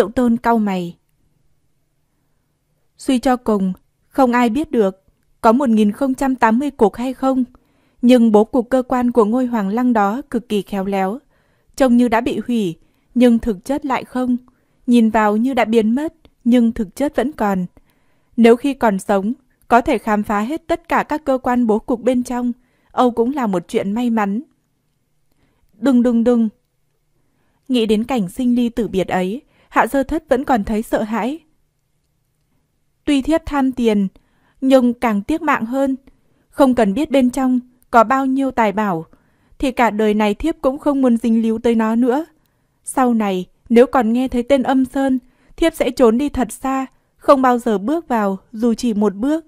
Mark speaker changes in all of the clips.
Speaker 1: Triệu Tôn cau mày. Suy cho cùng, không ai biết được có 1080 cuộc hay không, nhưng bố cục cơ quan của ngôi hoàng lăng đó cực kỳ khéo léo, trông như đã bị hủy, nhưng thực chất lại không, nhìn vào như đã biến mất, nhưng thực chất vẫn còn. Nếu khi còn sống, có thể khám phá hết tất cả các cơ quan bố cục bên trong, Âu cũng là một chuyện may mắn. Đừng đừng đừng. Nghĩ đến cảnh sinh ly tử biệt ấy, hạ sơ thất vẫn còn thấy sợ hãi. Tuy thiếp tham tiền, nhưng càng tiếc mạng hơn. Không cần biết bên trong có bao nhiêu tài bảo, thì cả đời này thiếp cũng không muốn dính líu tới nó nữa. Sau này, nếu còn nghe thấy tên âm sơn, thiếp sẽ trốn đi thật xa, không bao giờ bước vào dù chỉ một bước.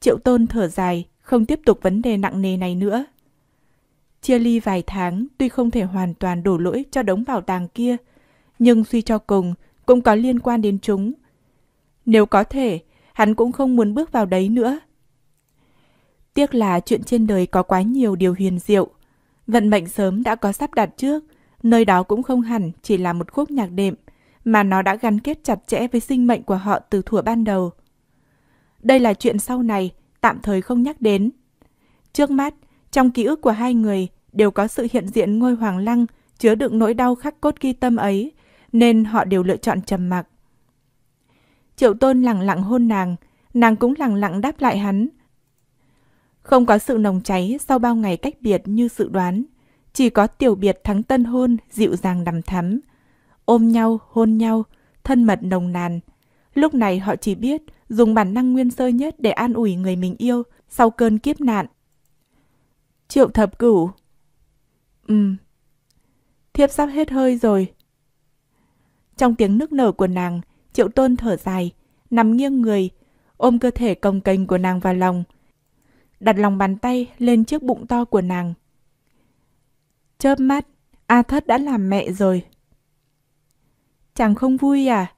Speaker 1: Triệu tôn thở dài, không tiếp tục vấn đề nặng nề này nữa. Chia ly vài tháng, tuy không thể hoàn toàn đổ lỗi cho đống bảo tàng kia, nhưng suy cho cùng cũng có liên quan đến chúng. Nếu có thể, hắn cũng không muốn bước vào đấy nữa. Tiếc là chuyện trên đời có quá nhiều điều huyền diệu. Vận mệnh sớm đã có sắp đặt trước, nơi đó cũng không hẳn chỉ là một khúc nhạc đệm, mà nó đã gắn kết chặt chẽ với sinh mệnh của họ từ thuở ban đầu. Đây là chuyện sau này, tạm thời không nhắc đến. Trước mắt, trong ký ức của hai người đều có sự hiện diện ngôi hoàng lăng chứa đựng nỗi đau khắc cốt ghi tâm ấy, nên họ đều lựa chọn trầm mặc. Triệu Tôn lặng lặng hôn nàng, nàng cũng lặng lặng đáp lại hắn. Không có sự nồng cháy sau bao ngày cách biệt như dự đoán, chỉ có tiểu biệt thắng tân hôn dịu dàng đầm thắm. Ôm nhau, hôn nhau, thân mật nồng nàn. Lúc này họ chỉ biết dùng bản năng nguyên sơ nhất để an ủi người mình yêu sau cơn kiếp nạn. Triệu thập cửu. Ừm. Thiếp sắp hết hơi rồi, trong tiếng nức nở của nàng, Triệu Tôn thở dài, nằm nghiêng người, ôm cơ thể công kềnh của nàng vào lòng, đặt lòng bàn tay lên chiếc bụng to của nàng. Chớp mắt, A Thất đã làm mẹ rồi. Chàng không vui à?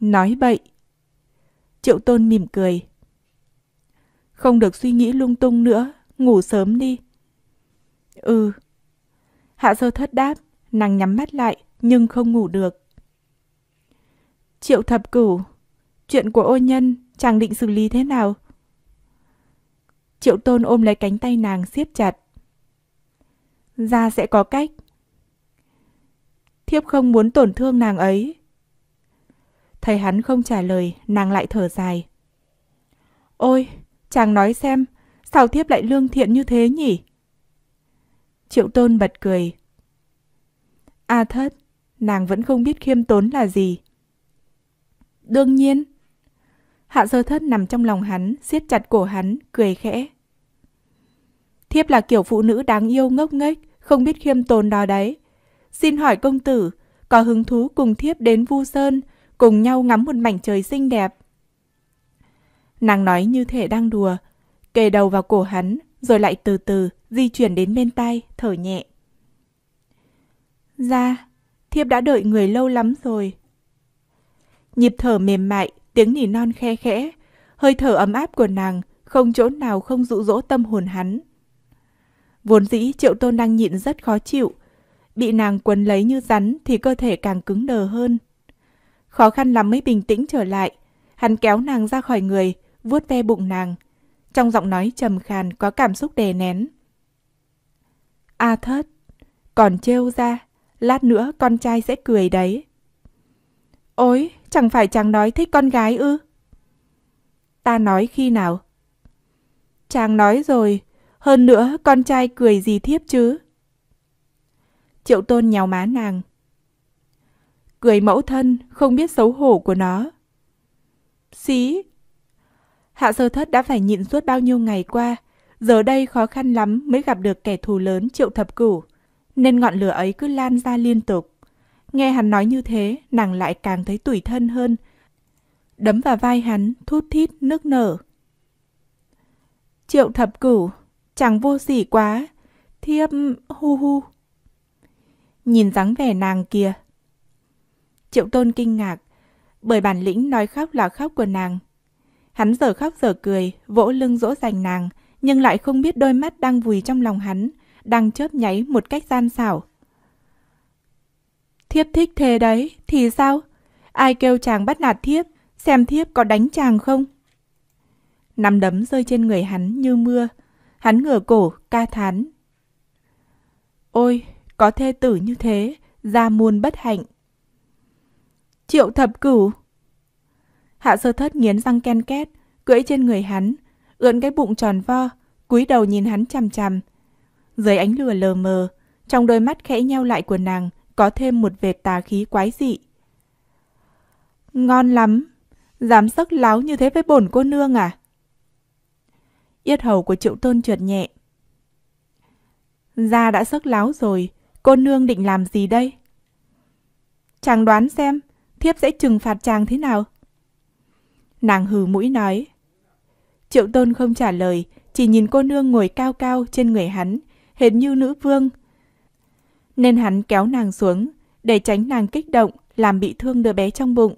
Speaker 1: Nói bậy. Triệu Tôn mỉm cười. Không được suy nghĩ lung tung nữa, ngủ sớm đi. Ừ. Hạ sơ thất đáp, nàng nhắm mắt lại nhưng không ngủ được. Triệu thập cửu, chuyện của ô nhân chàng định xử lý thế nào? Triệu tôn ôm lấy cánh tay nàng siết chặt. Ra sẽ có cách. Thiếp không muốn tổn thương nàng ấy. Thầy hắn không trả lời, nàng lại thở dài. Ôi, chàng nói xem, sao thiếp lại lương thiện như thế nhỉ? Triệu tôn bật cười. A à thất, nàng vẫn không biết khiêm tốn là gì. Đương nhiên. Hạ sơ thất nằm trong lòng hắn, siết chặt cổ hắn, cười khẽ. Thiếp là kiểu phụ nữ đáng yêu ngốc nghếch, không biết khiêm tốn đó đấy. Xin hỏi công tử, có hứng thú cùng thiếp đến Vu Sơn, cùng nhau ngắm một mảnh trời xinh đẹp. Nàng nói như thể đang đùa, kề đầu vào cổ hắn, rồi lại từ từ di chuyển đến bên tai, thở nhẹ. Ra, dạ, thiếp đã đợi người lâu lắm rồi nhịp thở mềm mại, tiếng nỉ non khe khẽ, hơi thở ấm áp của nàng không chỗ nào không dụ dỗ tâm hồn hắn. Vốn dĩ Triệu Tôn đang nhịn rất khó chịu, bị nàng quấn lấy như rắn thì cơ thể càng cứng đờ hơn. Khó khăn lắm mới bình tĩnh trở lại, hắn kéo nàng ra khỏi người, vuốt ve bụng nàng. Trong giọng nói trầm khàn có cảm xúc đè nén. A à thất, còn trêu ra, lát nữa con trai sẽ cười đấy. Ôi, Chẳng phải chàng nói thích con gái ư? Ta nói khi nào? Chàng nói rồi, hơn nữa con trai cười gì thiếp chứ? Triệu tôn nhào má nàng. Cười mẫu thân, không biết xấu hổ của nó. Xí! Hạ sơ thất đã phải nhịn suốt bao nhiêu ngày qua, giờ đây khó khăn lắm mới gặp được kẻ thù lớn triệu thập cửu, nên ngọn lửa ấy cứ lan ra liên tục. Nghe hắn nói như thế, nàng lại càng thấy tủi thân hơn. Đấm vào vai hắn, thút thít, nước nở. Triệu thập cửu, chẳng vô sỉ quá. Thiếp hu hu. Nhìn dáng vẻ nàng kìa. Triệu tôn kinh ngạc, bởi bản lĩnh nói khóc là khóc của nàng. Hắn giờ khóc giờ cười, vỗ lưng dỗ dành nàng, nhưng lại không biết đôi mắt đang vùi trong lòng hắn, đang chớp nháy một cách gian xảo, Thiếp thích thế đấy, thì sao? Ai kêu chàng bắt nạt thiếp, xem thiếp có đánh chàng không? Nắm đấm rơi trên người hắn như mưa, hắn ngửa cổ, ca thán. Ôi, có thê tử như thế, ra muôn bất hạnh. Triệu thập cửu. Hạ sơ thất nghiến răng ken két, cưỡi trên người hắn, ưỡn cái bụng tròn vo, cúi đầu nhìn hắn chằm chằm. Dưới ánh lửa lờ mờ, trong đôi mắt khẽ nheo lại của nàng, có thêm một vệt tà khí quái dị. Ngon lắm, dám sắc láo như thế với bổn cô nương à? Yết hầu của triệu tôn trượt nhẹ. gia đã sắc láo rồi, cô nương định làm gì đây? Chàng đoán xem, thiếp sẽ trừng phạt chàng thế nào? Nàng hừ mũi nói. Triệu tôn không trả lời, chỉ nhìn cô nương ngồi cao cao trên người hắn, hệt như nữ vương nên hắn kéo nàng xuống để tránh nàng kích động làm bị thương đứa bé trong bụng,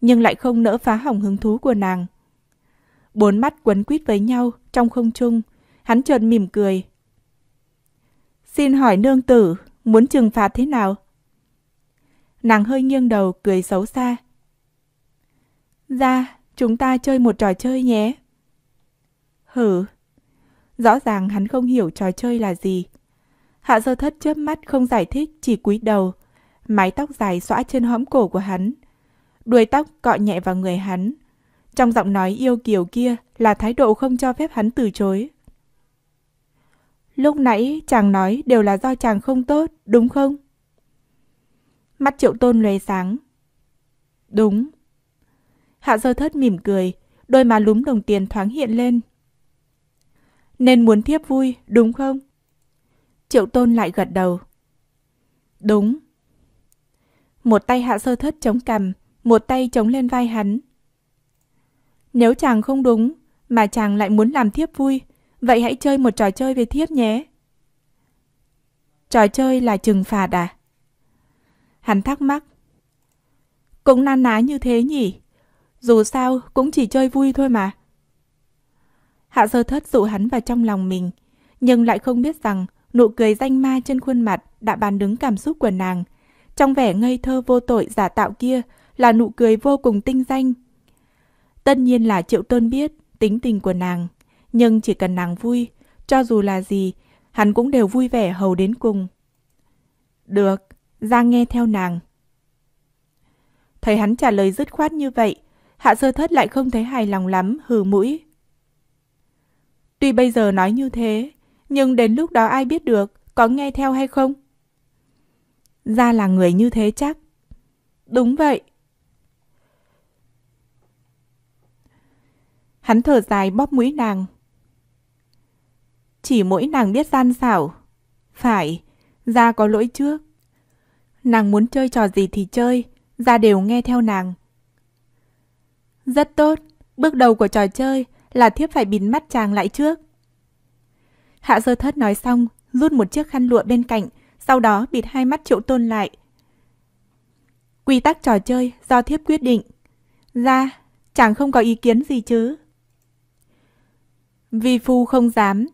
Speaker 1: nhưng lại không nỡ phá hỏng hứng thú của nàng. Bốn mắt quấn quýt với nhau trong không trung, hắn chợt mỉm cười. "Xin hỏi nương tử, muốn trừng phạt thế nào?" Nàng hơi nghiêng đầu cười xấu xa. "Ra, chúng ta chơi một trò chơi nhé." "Hử?" Rõ ràng hắn không hiểu trò chơi là gì, Hạ sơ thất chớp mắt không giải thích, chỉ cúi đầu. Mái tóc dài xõa trên hõm cổ của hắn. Đuôi tóc cọ nhẹ vào người hắn. Trong giọng nói yêu kiều kia là thái độ không cho phép hắn từ chối. Lúc nãy chàng nói đều là do chàng không tốt, đúng không? Mắt triệu tôn lóe sáng. Đúng. Hạ sơ thất mỉm cười, đôi má lúm đồng tiền thoáng hiện lên. Nên muốn thiếp vui, đúng không? Triệu Tôn lại gật đầu. Đúng. Một tay hạ sơ thất chống cằm, một tay chống lên vai hắn. Nếu chàng không đúng, mà chàng lại muốn làm thiếp vui, vậy hãy chơi một trò chơi về thiếp nhé. Trò chơi là trừng phạt à? Hắn thắc mắc. Cũng nan ná như thế nhỉ? Dù sao cũng chỉ chơi vui thôi mà. Hạ sơ thất dụ hắn vào trong lòng mình, nhưng lại không biết rằng nụ cười danh ma trên khuôn mặt đã bán đứng cảm xúc của nàng. Trong vẻ ngây thơ vô tội giả tạo kia là nụ cười vô cùng tinh danh. Tất nhiên là Triệu Tôn biết tính tình của nàng, nhưng chỉ cần nàng vui, cho dù là gì, hắn cũng đều vui vẻ hầu đến cùng. Được, Giang nghe theo nàng. Thấy hắn trả lời dứt khoát như vậy, Hạ Sơ Thất lại không thấy hài lòng lắm, hừ mũi. Tuy bây giờ nói như thế, nhưng đến lúc đó ai biết được có nghe theo hay không? Ra là người như thế chắc. Đúng vậy. Hắn thở dài bóp mũi nàng. Chỉ mỗi nàng biết gian xảo. Phải, ra có lỗi trước. Nàng muốn chơi trò gì thì chơi, ra đều nghe theo nàng. Rất tốt, bước đầu của trò chơi là thiếp phải bịt mắt chàng lại trước. Hạ Sơ Thất nói xong, rút một chiếc khăn lụa bên cạnh, sau đó bịt hai mắt Triệu Tôn lại. Quy tắc trò chơi do thiếp quyết định. Ra, chẳng không có ý kiến gì chứ. Vi phu không dám.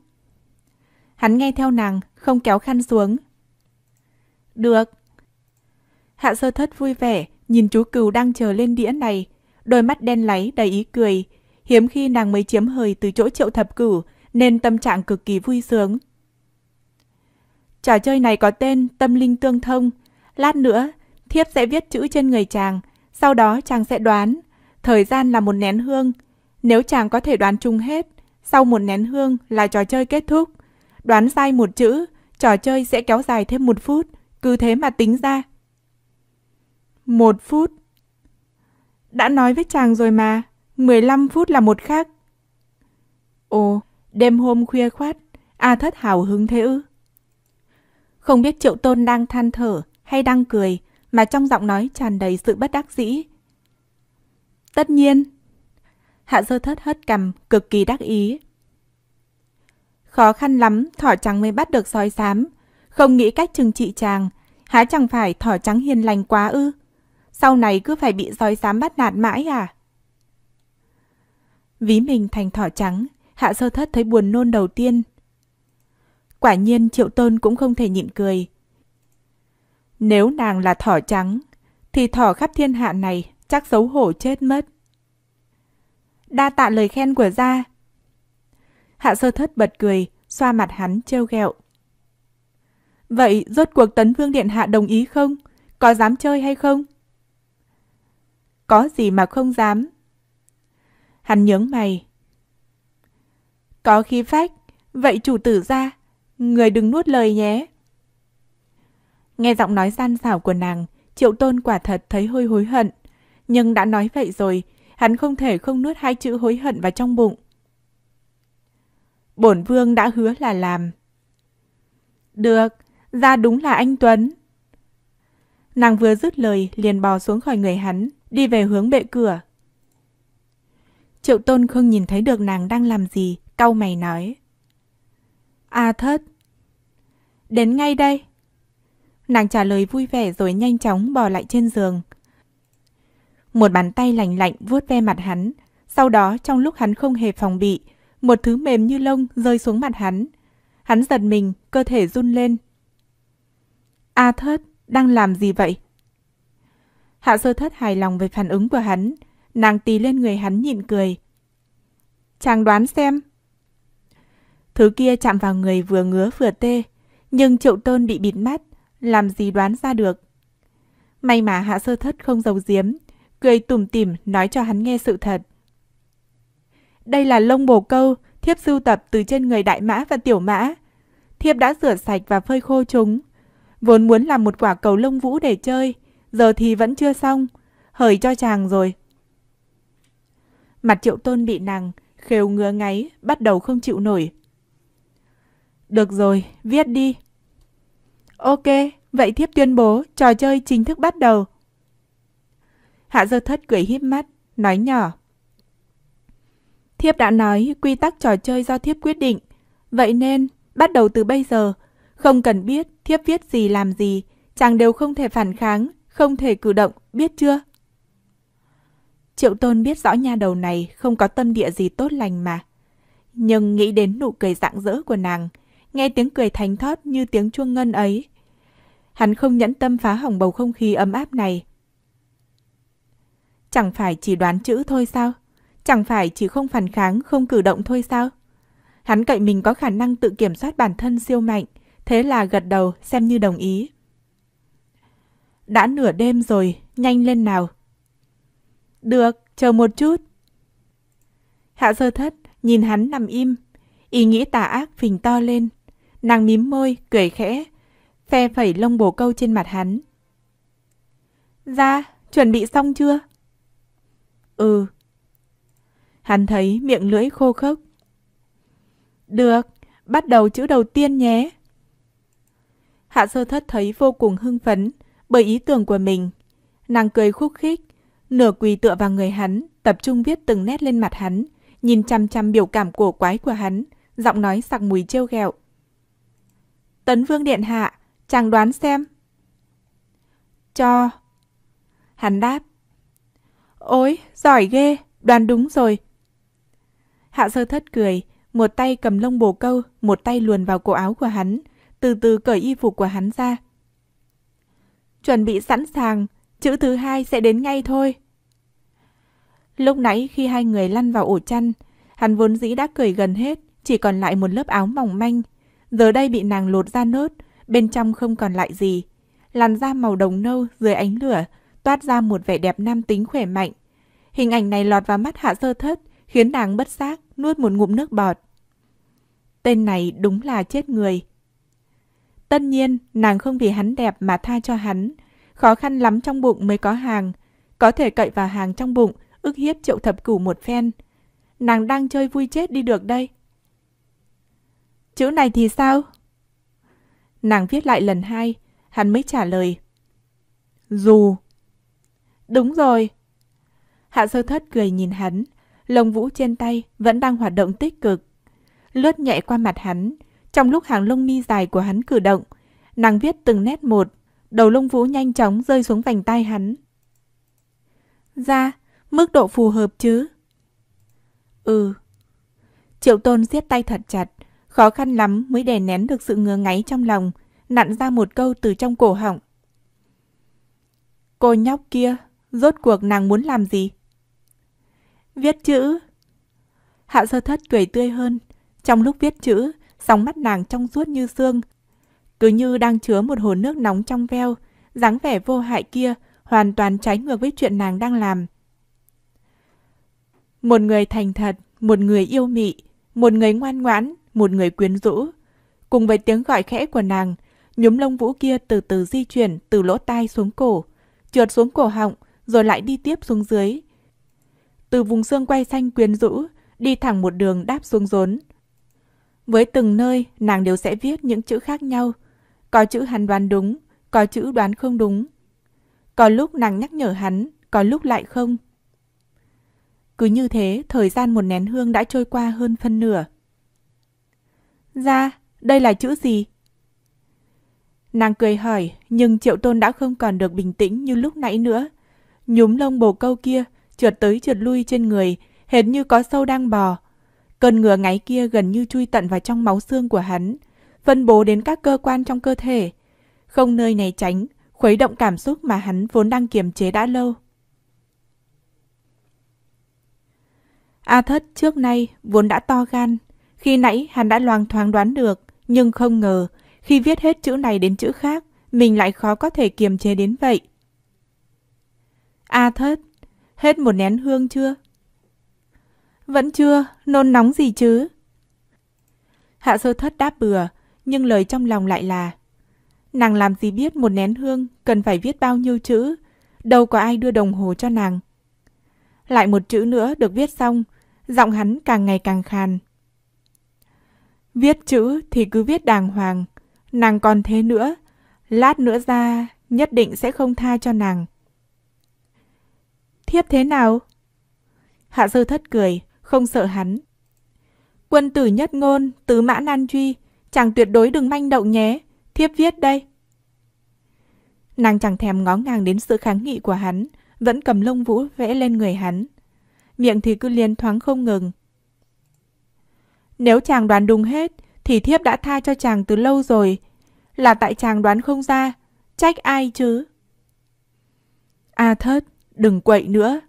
Speaker 1: Hắn nghe theo nàng, không kéo khăn xuống. Được. Hạ sơ thất vui vẻ, nhìn chú cừu đang chờ lên đĩa này. Đôi mắt đen láy đầy ý cười. Hiếm khi nàng mới chiếm hời từ chỗ triệu thập cửu, nên tâm trạng cực kỳ vui sướng. Trò chơi này có tên Tâm Linh Tương Thông. Lát nữa, thiếp sẽ viết chữ trên người chàng, sau đó chàng sẽ đoán. Thời gian là một nén hương. Nếu chàng có thể đoán chung hết, sau một nén hương là trò chơi kết thúc. Đoán sai một chữ, trò chơi sẽ kéo dài thêm một phút, cứ thế mà tính ra. Một phút. Đã nói với chàng rồi mà, 15 phút là một khắc. Ồ, Đêm hôm khuya khoát, A Thất hào hứng thế ư? Không biết Triệu Tôn đang than thở hay đang cười mà trong giọng nói tràn đầy sự bất đắc dĩ. Tất nhiên. Hạ sơ Thất hất cằm, cực kỳ đắc ý. Khó khăn lắm, thỏ trắng mới bắt được sói xám. Không nghĩ cách trừng trị chàng, há chẳng phải thỏ trắng hiền lành quá ư? Sau này cứ phải bị sói xám bắt nạt mãi à? Ví mình thành thỏ trắng, Hạ sơ thất thấy buồn nôn đầu tiên. Quả nhiên Triệu Tôn cũng không thể nhịn cười. Nếu nàng là thỏ trắng, thì thỏ khắp thiên hạ này chắc xấu hổ chết mất. Đa tạ lời khen của gia. Hạ sơ thất bật cười, xoa mặt hắn trêu ghẹo. Vậy rốt cuộc tấn vương điện hạ đồng ý không? Có dám chơi hay không? Có gì mà không dám? Hắn nhướng mày, có khí phách. Vậy chủ tử ra, người đừng nuốt lời nhé. Nghe giọng nói gian xảo của nàng, Triệu Tôn quả thật thấy hơi hối hận. Nhưng đã nói vậy rồi, hắn không thể không nuốt hai chữ hối hận vào trong bụng. Bổn vương đã hứa là làm. Được, ra đúng là anh Tuấn. Nàng vừa dứt lời liền bò xuống khỏi người hắn, đi về hướng bệ cửa. Triệu Tôn không nhìn thấy được nàng đang làm gì, cau mày nói. À thất. Đến ngay đây. Nàng trả lời vui vẻ rồi nhanh chóng bò lại trên giường. Một bàn tay lành lạnh vuốt ve mặt hắn. Sau đó trong lúc hắn không hề phòng bị, một thứ mềm như lông rơi xuống mặt hắn. Hắn giật mình, cơ thể run lên. A à thất, đang làm gì vậy? Hạ sơ thất hài lòng về phản ứng của hắn. Nàng tì lên người hắn nhịn cười. Chàng đoán xem, Thứ kia chạm vào người vừa ngứa vừa tê, nhưng Triệu Tôn bị bịt mắt, làm gì đoán ra được. May mà Hạ Sơ Thất không giấu giếm, cười tủm tỉm nói cho hắn nghe sự thật. Đây là lông bồ câu, thiếp sưu tập từ trên người đại mã và tiểu mã. Thiếp đã rửa sạch và phơi khô chúng. Vốn muốn làm một quả cầu lông vũ để chơi, giờ thì vẫn chưa xong, hởi cho chàng rồi. Mặt triệu tôn bị nàng, khều ngứa ngáy, bắt đầu không chịu nổi. Được rồi, viết đi. Ok, vậy thiếp tuyên bố trò chơi chính thức bắt đầu. Hạ dơ thất cười híp mắt, nói nhỏ. Thiếp đã nói quy tắc trò chơi do thiếp quyết định. Vậy nên, bắt đầu từ bây giờ, không cần biết thiếp viết gì làm gì, chàng đều không thể phản kháng, không thể cử động, biết chưa? Triệu Tôn biết rõ nha đầu này không có tâm địa gì tốt lành mà. Nhưng nghĩ đến nụ cười rạng rỡ của nàng, nghe tiếng cười thánh thót như tiếng chuông ngân ấy. Hắn không nhẫn tâm phá hỏng bầu không khí ấm áp này. Chẳng phải chỉ đoán chữ thôi sao? Chẳng phải chỉ không phản kháng, không cử động thôi sao? Hắn cậy mình có khả năng tự kiểm soát bản thân siêu mạnh, thế là gật đầu xem như đồng ý. Đã nửa đêm rồi, nhanh lên nào. Được, chờ một chút. Hạ sơ thất, nhìn hắn nằm im, ý nghĩ tà ác phình to lên. Nàng mím môi, cười khẽ, phe phẩy lông bồ câu trên mặt hắn. Ra, dạ, chuẩn bị xong chưa? Ừ. Hắn thấy miệng lưỡi khô khốc. Được, bắt đầu chữ đầu tiên nhé. Hạ sơ thất thấy vô cùng hưng phấn bởi ý tưởng của mình. Nàng cười khúc khích, nửa quỳ tựa vào người hắn, tập trung viết từng nét lên mặt hắn, nhìn chăm chăm biểu cảm cổ quái của hắn, giọng nói sặc mùi trêu ghẹo. Tấn Vương Điện Hạ, chàng đoán xem. Cho. Hắn đáp. Ôi, giỏi ghê, đoán đúng rồi. Hạ sơ thất cười, một tay cầm lông bồ câu, một tay luồn vào cổ áo của hắn, từ từ cởi y phục của hắn ra. Chuẩn bị sẵn sàng, chữ thứ hai sẽ đến ngay thôi. Lúc nãy khi hai người lăn vào ổ chăn, hắn vốn dĩ đã cười gần hết, chỉ còn lại một lớp áo mỏng manh, giờ đây bị nàng lột ra nốt, bên trong không còn lại gì. Làn da màu đồng nâu dưới ánh lửa toát ra một vẻ đẹp nam tính khỏe mạnh. Hình ảnh này lọt vào mắt hạ sơ thất, khiến nàng bất giác nuốt một ngụm nước bọt. Tên này đúng là chết người. Tất nhiên, nàng không vì hắn đẹp mà tha cho hắn. Khó khăn lắm trong bụng mới có hàng. Có thể cậy vào hàng trong bụng, ức hiếp triệu thập cửu một phen. Nàng đang chơi vui chết đi được đây. Chữ này thì sao? Nàng viết lại lần hai, hắn mới trả lời. Dù. Đúng rồi. Hạ sơ thất cười nhìn hắn, lông vũ trên tay vẫn đang hoạt động tích cực. Lướt nhẹ qua mặt hắn, trong lúc hàng lông mi dài của hắn cử động, nàng viết từng nét một, đầu lông vũ nhanh chóng rơi xuống vành tay hắn. Ra, mức độ phù hợp chứ? Ừ. Triệu Tôn siết tay thật chặt, khó khăn lắm mới đè nén được sự ngứa ngáy trong lòng, nặn ra một câu từ trong cổ họng. Cô nhóc kia, rốt cuộc nàng muốn làm gì? Viết chữ. Hạ sơ thất cười tươi hơn. Trong lúc viết chữ, sóng mắt nàng trong suốt như xương. Cứ như đang chứa một hồ nước nóng trong veo, dáng vẻ vô hại kia hoàn toàn trái ngược với chuyện nàng đang làm. Một người thành thật, một người yêu mị, một người ngoan ngoãn, một người quyến rũ. Cùng với tiếng gọi khẽ của nàng, nhúm lông vũ kia từ từ di chuyển từ lỗ tai xuống cổ, trượt xuống cổ họng, rồi lại đi tiếp xuống dưới. Từ vùng xương quay xanh quyến rũ, đi thẳng một đường đáp xuống rốn. Với từng nơi, nàng đều sẽ viết những chữ khác nhau. Có chữ hắn đoán đúng, có chữ đoán không đúng. Có lúc nàng nhắc nhở hắn, có lúc lại không. Cứ như thế, thời gian một nén hương đã trôi qua hơn phân nửa. Ra, đây là chữ gì? Nàng cười hỏi, nhưng triệu tôn đã không còn được bình tĩnh như lúc nãy nữa. Nhúm lông bồ câu kia, trượt tới trượt lui trên người, hệt như có sâu đang bò. Cơn ngừa ngáy kia gần như chui tận vào trong máu xương của hắn, phân bố đến các cơ quan trong cơ thể. Không nơi này tránh, khuấy động cảm xúc mà hắn vốn đang kiềm chế đã lâu. A thất trước nay vốn đã to gan, khi nãy hắn đã loang thoáng đoán được, nhưng không ngờ, khi viết hết chữ này đến chữ khác, mình lại khó có thể kiềm chế đến vậy. A à thất, hết một nén hương chưa? Vẫn chưa, nôn nóng gì chứ? Hạ sơ thất đáp bừa, nhưng lời trong lòng lại là Nàng làm gì biết một nén hương cần phải viết bao nhiêu chữ, đâu có ai đưa đồng hồ cho nàng. Lại một chữ nữa được viết xong, giọng hắn càng ngày càng khàn. Viết chữ thì cứ viết đàng hoàng, nàng còn thế nữa, lát nữa ra nhất định sẽ không tha cho nàng. Thiếp thế nào? Hạ sơ thất cười, không sợ hắn. Quân tử nhất ngôn, tứ mã nan truy, chàng tuyệt đối đừng manh động nhé, thiếp viết đây. Nàng chẳng thèm ngó ngàng đến sự kháng nghị của hắn, vẫn cầm lông vũ vẽ lên người hắn. Miệng thì cứ liên thoáng không ngừng, nếu chàng đoán đúng hết, thì thiếp đã tha cho chàng từ lâu rồi. Là tại chàng đoán không ra, trách ai chứ? A à thớt, đừng quậy nữa.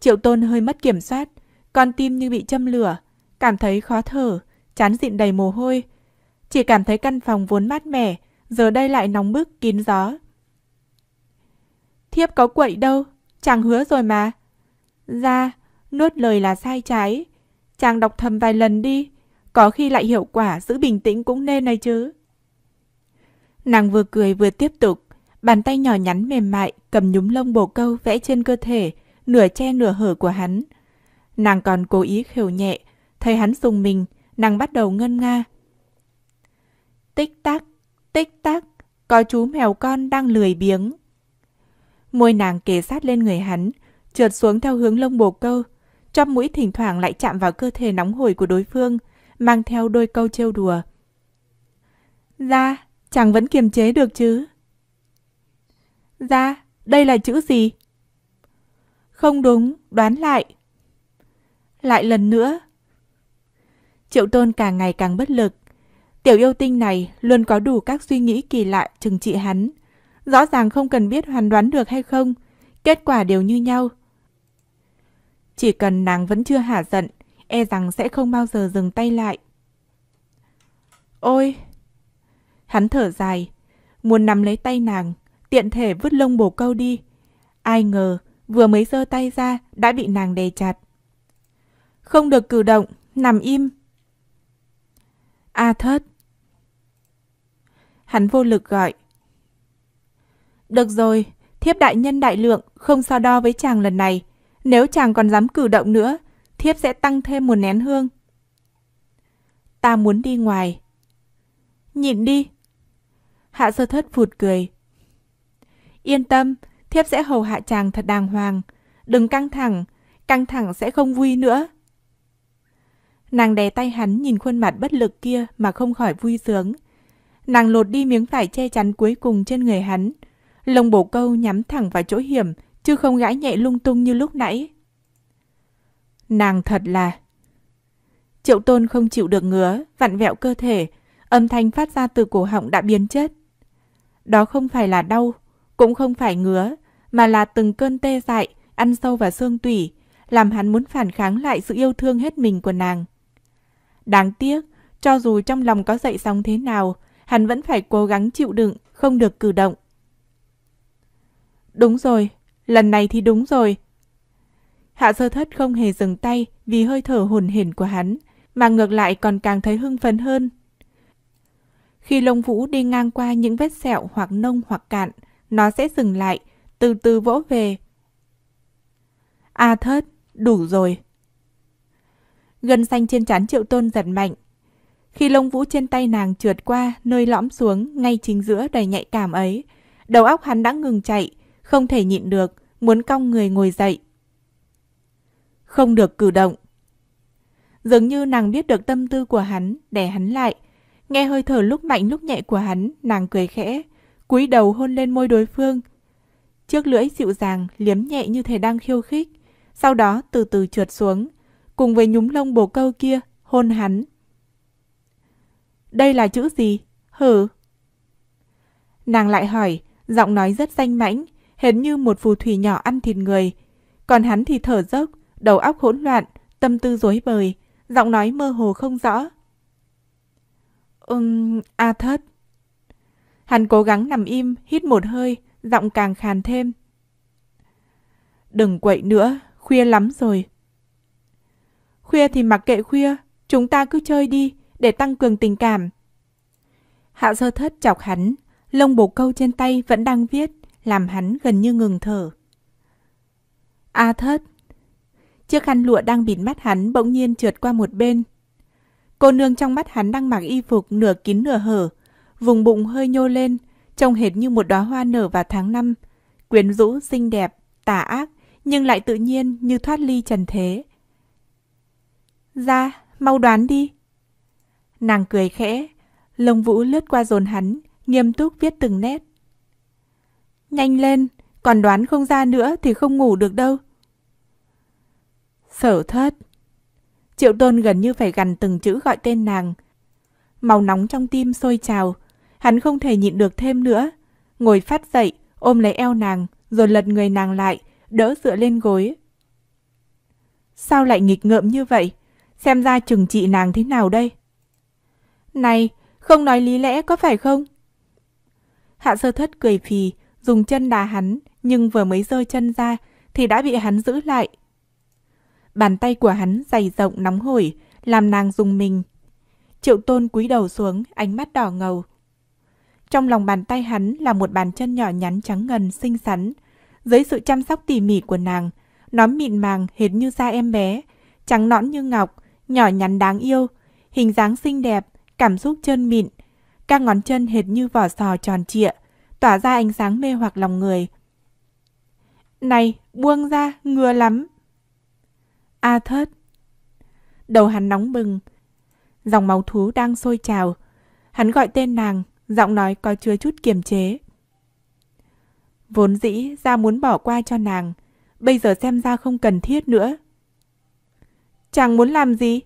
Speaker 1: Triệu tôn hơi mất kiểm soát, con tim như bị châm lửa, cảm thấy khó thở, chán dịn đầy mồ hôi. Chỉ cảm thấy căn phòng vốn mát mẻ, giờ đây lại nóng bức, kín gió. Thiếp có quậy đâu, chàng hứa rồi mà. Ra, nuốt lời là sai trái, Chàng đọc thầm vài lần đi, có khi lại hiệu quả giữ bình tĩnh cũng nên này chứ. Nàng vừa cười vừa tiếp tục, bàn tay nhỏ nhắn mềm mại cầm nhúm lông bồ câu vẽ trên cơ thể, nửa che nửa hở của hắn. Nàng còn cố ý khều nhẹ, thấy hắn dùng mình, nàng bắt đầu ngân nga. Tích tắc, tích tắc, có chú mèo con đang lười biếng. Môi nàng kề sát lên người hắn, trượt xuống theo hướng lông bồ câu, cho mũi thỉnh thoảng lại chạm vào cơ thể nóng hổi của đối phương, mang theo đôi câu trêu đùa. Ra, dạ, chàng vẫn kiềm chế được chứ. Ra, dạ, đây là chữ gì? Không đúng, đoán lại. Lại lần nữa. Triệu tôn càng ngày càng bất lực. Tiểu yêu tinh này luôn có đủ các suy nghĩ kỳ lạ chừng trị hắn. Rõ ràng không cần biết hoàn đoán được hay không, kết quả đều như nhau – chỉ cần nàng vẫn chưa hả giận, e rằng sẽ không bao giờ dừng tay lại. Ôi! Hắn thở dài, muốn nắm lấy tay nàng, tiện thể vứt lông bổ câu đi. Ai ngờ, vừa mới giơ tay ra đã bị nàng đè chặt. Không được cử động, nằm im. A à thất. Hắn vô lực gọi. Được rồi, thiếp đại nhân đại lượng không so đo với chàng lần này, nếu chàng còn dám cử động nữa, thiếp sẽ tăng thêm một nén hương. Ta muốn đi ngoài. Nhịn đi. Hạ sơ thất phụt cười. Yên tâm, thiếp sẽ hầu hạ chàng thật đàng hoàng. Đừng căng thẳng, căng thẳng sẽ không vui nữa. Nàng đè tay hắn nhìn khuôn mặt bất lực kia mà không khỏi vui sướng. Nàng lột đi miếng vải che chắn cuối cùng trên người hắn. Lông bổ câu nhắm thẳng vào chỗ hiểm chứ không gãi nhẹ lung tung như lúc nãy. Nàng thật là... Triệu tôn không chịu được ngứa, vặn vẹo cơ thể, âm thanh phát ra từ cổ họng đã biến chết. Đó không phải là đau, cũng không phải ngứa, mà là từng cơn tê dại, ăn sâu vào xương tủy, làm hắn muốn phản kháng lại sự yêu thương hết mình của nàng. Đáng tiếc, cho dù trong lòng có dậy sóng thế nào, hắn vẫn phải cố gắng chịu đựng, không được cử động. Đúng rồi, lần này thì đúng rồi. Hạ sơ thất không hề dừng tay vì hơi thở hồn hển của hắn, mà ngược lại còn càng thấy hưng phấn hơn. Khi lông vũ đi ngang qua những vết sẹo hoặc nông hoặc cạn, nó sẽ dừng lại, từ từ vỗ về. A thất, đủ rồi. Gân xanh trên trán triệu tôn giật mạnh. Khi lông vũ trên tay nàng trượt qua nơi lõm xuống ngay chính giữa đầy nhạy cảm ấy, đầu óc hắn đã ngừng chạy, không thể nhịn được, muốn cong người ngồi dậy. Không được cử động. Dường như nàng biết được tâm tư của hắn, để hắn lại. Nghe hơi thở lúc mạnh lúc nhẹ của hắn, nàng cười khẽ, cúi đầu hôn lên môi đối phương. Chiếc lưỡi dịu dàng, liếm nhẹ như thể đang khiêu khích, sau đó từ từ trượt xuống, cùng với nhúng lông bồ câu kia, hôn hắn. Đây là chữ gì? Hử? Nàng lại hỏi, giọng nói rất xanh mãnh, hệt như một phù thủy nhỏ ăn thịt người. Còn hắn thì thở dốc, đầu óc hỗn loạn, tâm tư rối bời, giọng nói mơ hồ không rõ. Ừm, A à Thất. Hắn cố gắng nằm im, hít một hơi, giọng càng khàn thêm. Đừng quậy nữa, khuya lắm rồi. Khuya thì mặc kệ khuya, chúng ta cứ chơi đi để tăng cường tình cảm. Hạ sơ thất chọc hắn, lông bồ câu trên tay vẫn đang viết làm hắn gần như ngừng thở. A à thất! Chiếc khăn lụa đang bịt mắt hắn bỗng nhiên trượt qua một bên. Cô nương trong mắt hắn đang mặc y phục nửa kín nửa hở, vùng bụng hơi nhô lên, trông hệt như một đóa hoa nở vào tháng năm, quyến rũ, xinh đẹp, tà ác, nhưng lại tự nhiên như thoát ly trần thế. Ra, mau đoán đi. Nàng cười khẽ, lông vũ lướt qua dồn hắn, nghiêm túc viết từng nét nhanh lên, còn đoán không ra nữa thì không ngủ được đâu. Sở thất. Triệu tôn gần như phải gằn từng chữ gọi tên nàng. Màu nóng trong tim sôi trào, hắn không thể nhịn được thêm nữa. Ngồi phát dậy, ôm lấy eo nàng, rồi lật người nàng lại, đỡ dựa lên gối. Sao lại nghịch ngợm như vậy? Xem ra chừng trị nàng thế nào đây? Này, không nói lý lẽ có phải không? Hạ sơ thất cười phì, dùng chân đà hắn, nhưng vừa mới rơi chân ra thì đã bị hắn giữ lại. Bàn tay của hắn dày rộng nóng hổi, làm nàng dùng mình. Triệu tôn cúi đầu xuống, ánh mắt đỏ ngầu. Trong lòng bàn tay hắn là một bàn chân nhỏ nhắn trắng ngần, xinh xắn. Dưới sự chăm sóc tỉ mỉ của nàng, nó mịn màng hệt như da em bé, trắng nõn như ngọc, nhỏ nhắn đáng yêu, hình dáng xinh đẹp, cảm xúc trơn mịn. Các ngón chân hệt như vỏ sò tròn trịa, tỏa ra ánh sáng mê hoặc lòng người. Này, buông ra, ngừa lắm. A à thớt. Đầu hắn nóng bừng. Dòng máu thú đang sôi trào. Hắn gọi tên nàng, giọng nói có chưa chút kiềm chế. Vốn dĩ ra muốn bỏ qua cho nàng, bây giờ xem ra không cần thiết nữa. Chàng muốn làm gì?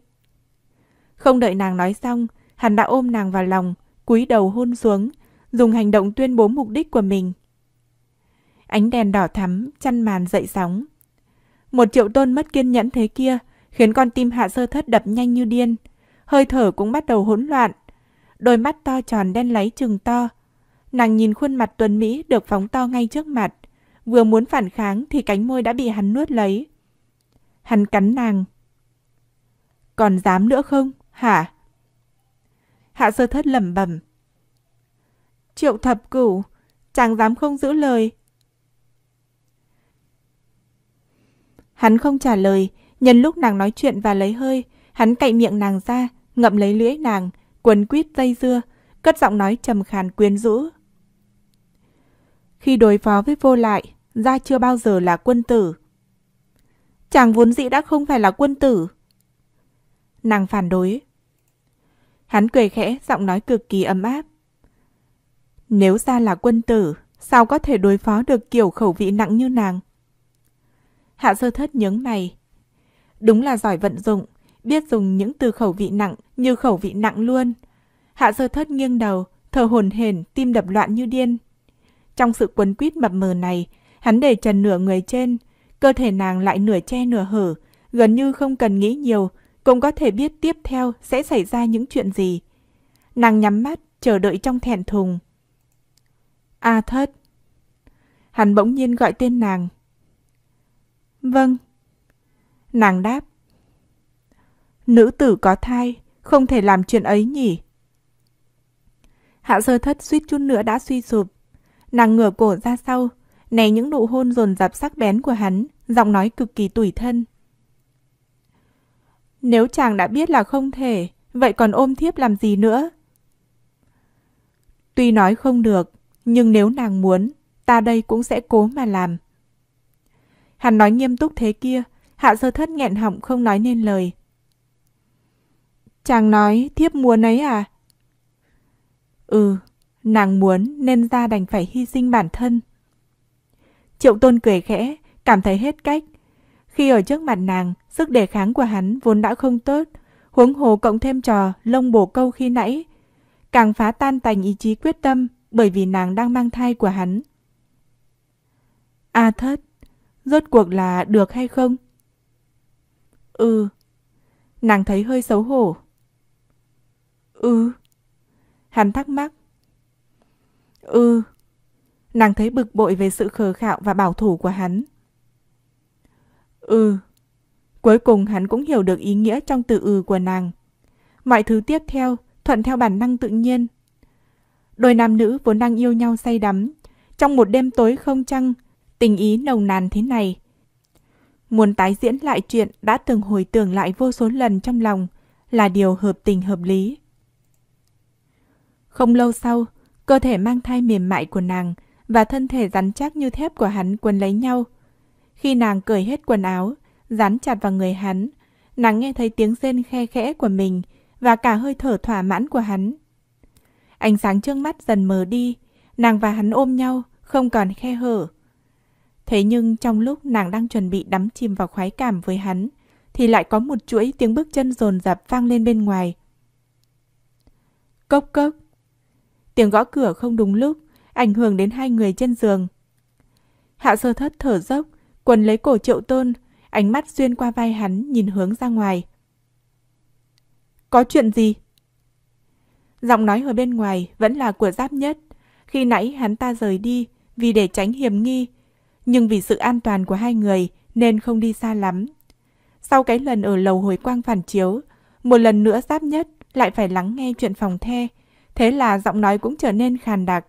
Speaker 1: Không đợi nàng nói xong, hắn đã ôm nàng vào lòng, cúi đầu hôn xuống, dùng hành động tuyên bố mục đích của mình. Ánh đèn đỏ thắm, chăn màn dậy sóng. Một triệu tôn mất kiên nhẫn thế kia, khiến con tim hạ sơ thất đập nhanh như điên. Hơi thở cũng bắt đầu hỗn loạn. Đôi mắt to tròn đen láy trừng to. Nàng nhìn khuôn mặt tuần Mỹ được phóng to ngay trước mặt. Vừa muốn phản kháng thì cánh môi đã bị hắn nuốt lấy. Hắn cắn nàng. Còn dám nữa không, hả? Hạ sơ thất lẩm bẩm Triệu thập cửu, chàng dám không giữ lời. Hắn không trả lời, nhân lúc nàng nói chuyện và lấy hơi, hắn cậy miệng nàng ra, ngậm lấy lưỡi nàng, quấn quýt dây dưa, cất giọng nói trầm khàn quyến rũ. Khi đối phó với vô lại, gia chưa bao giờ là quân tử. Chàng vốn dĩ đã không phải là quân tử. Nàng phản đối. Hắn cười khẽ, giọng nói cực kỳ ấm áp. Nếu ra là quân tử, sao có thể đối phó được kiểu khẩu vị nặng như nàng? Hạ sơ thất nhướng mày. Đúng là giỏi vận dụng, biết dùng những từ khẩu vị nặng như khẩu vị nặng luôn. Hạ sơ thất nghiêng đầu, thở hồn hển, tim đập loạn như điên. Trong sự quấn quýt mập mờ này, hắn để trần nửa người trên, cơ thể nàng lại nửa che nửa hở, gần như không cần nghĩ nhiều, cũng có thể biết tiếp theo sẽ xảy ra những chuyện gì. Nàng nhắm mắt, chờ đợi trong thẹn thùng. A à thất. Hắn bỗng nhiên gọi tên nàng. Vâng. Nàng đáp. Nữ tử có thai, không thể làm chuyện ấy nhỉ. Hạ sơ thất suýt chút nữa đã suy sụp. Nàng ngửa cổ ra sau, né những nụ hôn dồn dập sắc bén của hắn, giọng nói cực kỳ tủi thân. Nếu chàng đã biết là không thể, vậy còn ôm thiếp làm gì nữa? Tuy nói không được, nhưng nếu nàng muốn, ta đây cũng sẽ cố mà làm. Hắn nói nghiêm túc thế kia, hạ sơ thất nghẹn họng không nói nên lời. Chàng nói thiếp muốn ấy à? Ừ, nàng muốn nên ra đành phải hy sinh bản thân. Triệu tôn cười khẽ, cảm thấy hết cách. Khi ở trước mặt nàng, sức đề kháng của hắn vốn đã không tốt, huống hồ cộng thêm trò lông bổ câu khi nãy, càng phá tan tành ý chí quyết tâm, bởi vì nàng đang mang thai của hắn. A à thất, rốt cuộc là được hay không? Ừ. Nàng thấy hơi xấu hổ. Ừ. Hắn thắc mắc. Ừ. Nàng thấy bực bội về sự khờ khạo và bảo thủ của hắn. Ừ. Cuối cùng hắn cũng hiểu được ý nghĩa trong từ ừ của nàng. Mọi thứ tiếp theo thuận theo bản năng tự nhiên Đôi nam nữ vốn đang yêu nhau say đắm, trong một đêm tối không trăng, tình ý nồng nàn thế này. Muốn tái diễn lại chuyện đã từng hồi tưởng lại vô số lần trong lòng là điều hợp tình hợp lý. Không lâu sau, cơ thể mang thai mềm mại của nàng và thân thể rắn chắc như thép của hắn quấn lấy nhau. Khi nàng cởi hết quần áo, dán chặt vào người hắn, nàng nghe thấy tiếng rên khe khẽ của mình và cả hơi thở thỏa mãn của hắn. Ánh sáng trước mắt dần mờ đi, nàng và hắn ôm nhau, không còn khe hở. Thế nhưng trong lúc nàng đang chuẩn bị đắm chìm vào khoái cảm với hắn, thì lại có một chuỗi tiếng bước chân rồn rập vang lên bên ngoài. Cốc cốc. Tiếng gõ cửa không đúng lúc, ảnh hưởng đến hai người trên giường. Hạ sơ thất thở dốc, quần lấy cổ triệu tôn, ánh mắt xuyên qua vai hắn nhìn hướng ra ngoài. Có chuyện gì? Giọng nói ở bên ngoài vẫn là của Giáp Nhất. Khi nãy hắn ta rời đi vì để tránh hiểm nghi, nhưng vì sự an toàn của hai người nên không đi xa lắm. Sau cái lần ở lầu hồi quang phản chiếu, một lần nữa Giáp Nhất lại phải lắng nghe chuyện phòng the, thế là giọng nói cũng trở nên khàn đặc.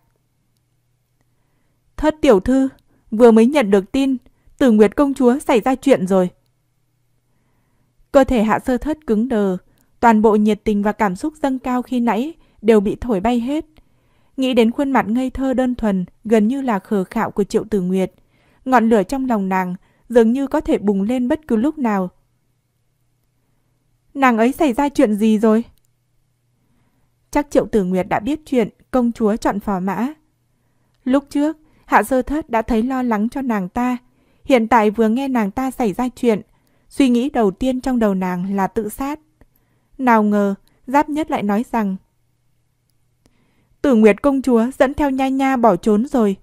Speaker 1: Thất tiểu thư, vừa mới nhận được tin, Tử Nguyệt công chúa xảy ra chuyện rồi. Cơ thể hạ sơ thất cứng đờ, toàn bộ nhiệt tình và cảm xúc dâng cao khi nãy đều bị thổi bay hết. Nghĩ đến khuôn mặt ngây thơ đơn thuần, gần như là khờ khạo của Triệu Tử Nguyệt, ngọn lửa trong lòng nàng dường như có thể bùng lên bất cứ lúc nào. Nàng ấy xảy ra chuyện gì rồi? Chắc Triệu Tử Nguyệt đã biết chuyện công chúa chọn phò mã. Lúc trước, Hạ Sơ Thất đã thấy lo lắng cho nàng ta. Hiện tại vừa nghe nàng ta xảy ra chuyện, suy nghĩ đầu tiên trong đầu nàng là tự sát. Nào ngờ, Giáp Nhất lại nói rằng Tử Nguyệt công chúa dẫn theo nha nha bỏ trốn rồi.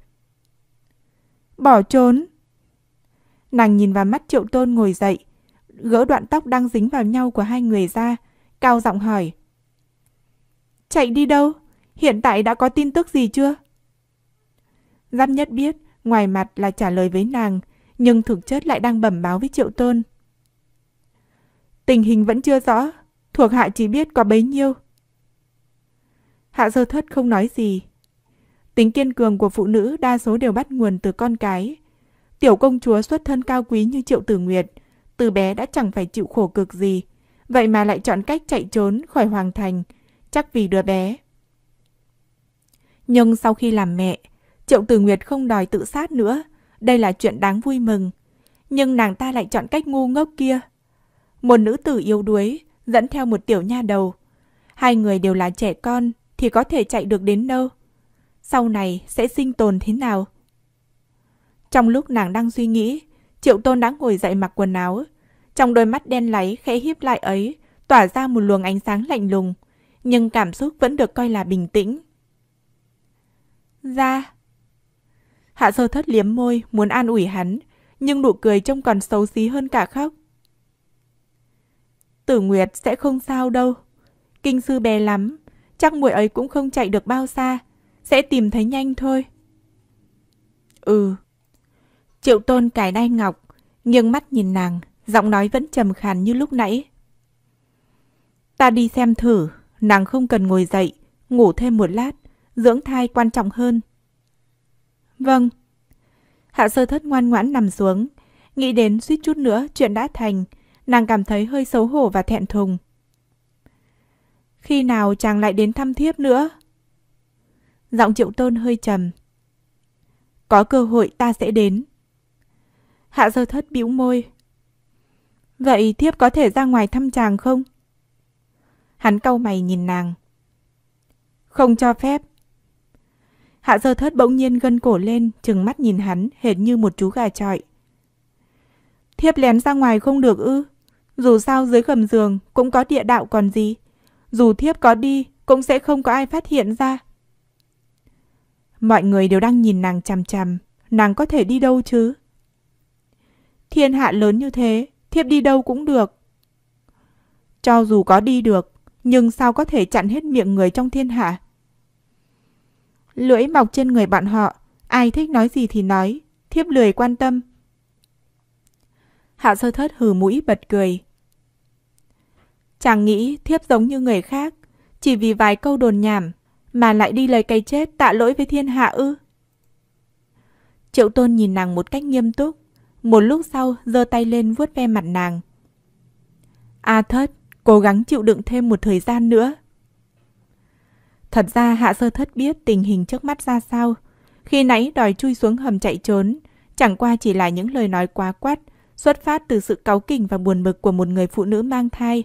Speaker 1: Bỏ trốn? Nàng nhìn vào mắt triệu tôn ngồi dậy, gỡ đoạn tóc đang dính vào nhau của hai người ra, cao giọng hỏi. Chạy đi đâu? Hiện tại đã có tin tức gì chưa? Giáp nhất biết, ngoài mặt là trả lời với nàng, nhưng thực chất lại đang bẩm báo với triệu tôn. Tình hình vẫn chưa rõ, thuộc hạ chỉ biết có bấy nhiêu, Hạ Sơ Thất không nói gì. Tính kiên cường của phụ nữ đa số đều bắt nguồn từ con cái. Tiểu công chúa xuất thân cao quý như Triệu Tử Nguyệt, từ bé đã chẳng phải chịu khổ cực gì, vậy mà lại chọn cách chạy trốn khỏi hoàng thành, chắc vì đứa bé. Nhưng sau khi làm mẹ, Triệu Tử Nguyệt không đòi tự sát nữa, đây là chuyện đáng vui mừng. Nhưng nàng ta lại chọn cách ngu ngốc kia. Một nữ tử yếu đuối, dẫn theo một tiểu nha đầu. Hai người đều là trẻ con, thì có thể chạy được đến đâu? Sau này sẽ sinh tồn thế nào? Trong lúc nàng đang suy nghĩ, Triệu Tôn đã ngồi dậy mặc quần áo. Trong đôi mắt đen láy khẽ híp lại ấy, tỏa ra một luồng ánh sáng lạnh lùng, nhưng cảm xúc vẫn được coi là bình tĩnh. Ra! Dạ. Hạ sơ thất liếm môi, muốn an ủi hắn, nhưng nụ cười trông còn xấu xí hơn cả khóc. Tử Nguyệt sẽ không sao đâu. Kinh sư bé lắm, chắc muội ấy cũng không chạy được bao xa, sẽ tìm thấy nhanh thôi. Ừ. Triệu Tôn cài đai ngọc, nghiêng mắt nhìn nàng, giọng nói vẫn trầm khàn như lúc nãy. Ta đi xem thử, nàng không cần ngồi dậy, ngủ thêm một lát, dưỡng thai quan trọng hơn. Vâng. Hạ sơ thất ngoan ngoãn nằm xuống, nghĩ đến suýt chút nữa chuyện đã thành, nàng cảm thấy hơi xấu hổ và thẹn thùng. Khi nào chàng lại đến thăm thiếp nữa? Giọng triệu tôn hơi trầm. Có cơ hội ta sẽ đến. Hạ sơ thất bĩu môi. Vậy thiếp có thể ra ngoài thăm chàng không? Hắn cau mày nhìn nàng. Không cho phép. Hạ sơ thất bỗng nhiên gân cổ lên, chừng mắt nhìn hắn, hệt như một chú gà trọi. Thiếp lén ra ngoài không được ư? Dù sao dưới gầm giường cũng có địa đạo còn gì dù thiếp có đi cũng sẽ không có ai phát hiện ra. Mọi người đều đang nhìn nàng chằm chằm, nàng có thể đi đâu chứ? Thiên hạ lớn như thế, thiếp đi đâu cũng được. Cho dù có đi được, nhưng sao có thể chặn hết miệng người trong thiên hạ? Lưỡi mọc trên người bạn họ, ai thích nói gì thì nói, thiếp lười quan tâm. Hạ sơ thất hừ mũi bật cười, Chàng nghĩ thiếp giống như người khác, chỉ vì vài câu đồn nhảm mà lại đi lời cây chết tạ lỗi với thiên hạ ư. Triệu tôn nhìn nàng một cách nghiêm túc, một lúc sau giơ tay lên vuốt ve mặt nàng. A à thất, cố gắng chịu đựng thêm một thời gian nữa. Thật ra hạ sơ thất biết tình hình trước mắt ra sao. Khi nãy đòi chui xuống hầm chạy trốn, chẳng qua chỉ là những lời nói quá quát, xuất phát từ sự cáu kỉnh và buồn bực của một người phụ nữ mang thai.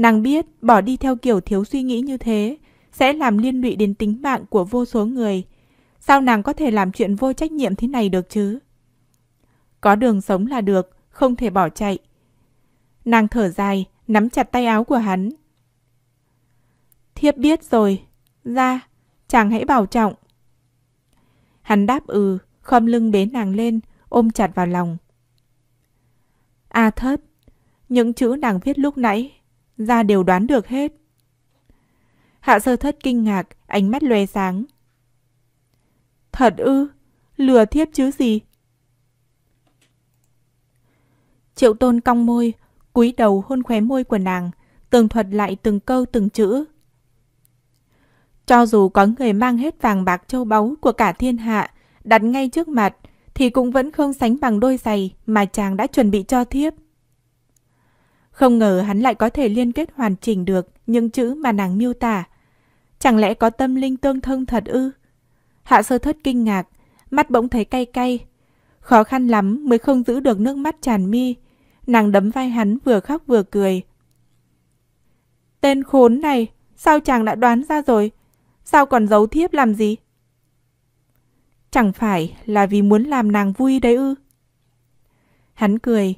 Speaker 1: Nàng biết bỏ đi theo kiểu thiếu suy nghĩ như thế sẽ làm liên lụy đến tính mạng của vô số người. Sao nàng có thể làm chuyện vô trách nhiệm thế này được chứ? Có đường sống là được, không thể bỏ chạy. Nàng thở dài, nắm chặt tay áo của hắn. Thiếp biết rồi, ra, chàng hãy bảo trọng. Hắn đáp ừ, khom lưng bế nàng lên, ôm chặt vào lòng. A à thất, những chữ nàng viết lúc nãy ra đều đoán được hết. Hạ sơ thất kinh ngạc, ánh mắt lóe sáng. Thật ư, lừa thiếp chứ gì? Triệu tôn cong môi, cúi đầu hôn khóe môi của nàng, tường thuật lại từng câu từng chữ. Cho dù có người mang hết vàng bạc châu báu của cả thiên hạ, đặt ngay trước mặt, thì cũng vẫn không sánh bằng đôi giày mà chàng đã chuẩn bị cho thiếp. Không ngờ hắn lại có thể liên kết hoàn chỉnh được những chữ mà nàng miêu tả. Chẳng lẽ có tâm linh tương thân thật ư? Hạ sơ thất kinh ngạc, mắt bỗng thấy cay cay. Khó khăn lắm mới không giữ được nước mắt tràn mi. Nàng đấm vai hắn vừa khóc vừa cười. Tên khốn này, sao chàng đã đoán ra rồi? Sao còn giấu thiếp làm gì? Chẳng phải là vì muốn làm nàng vui đấy ư? Hắn cười.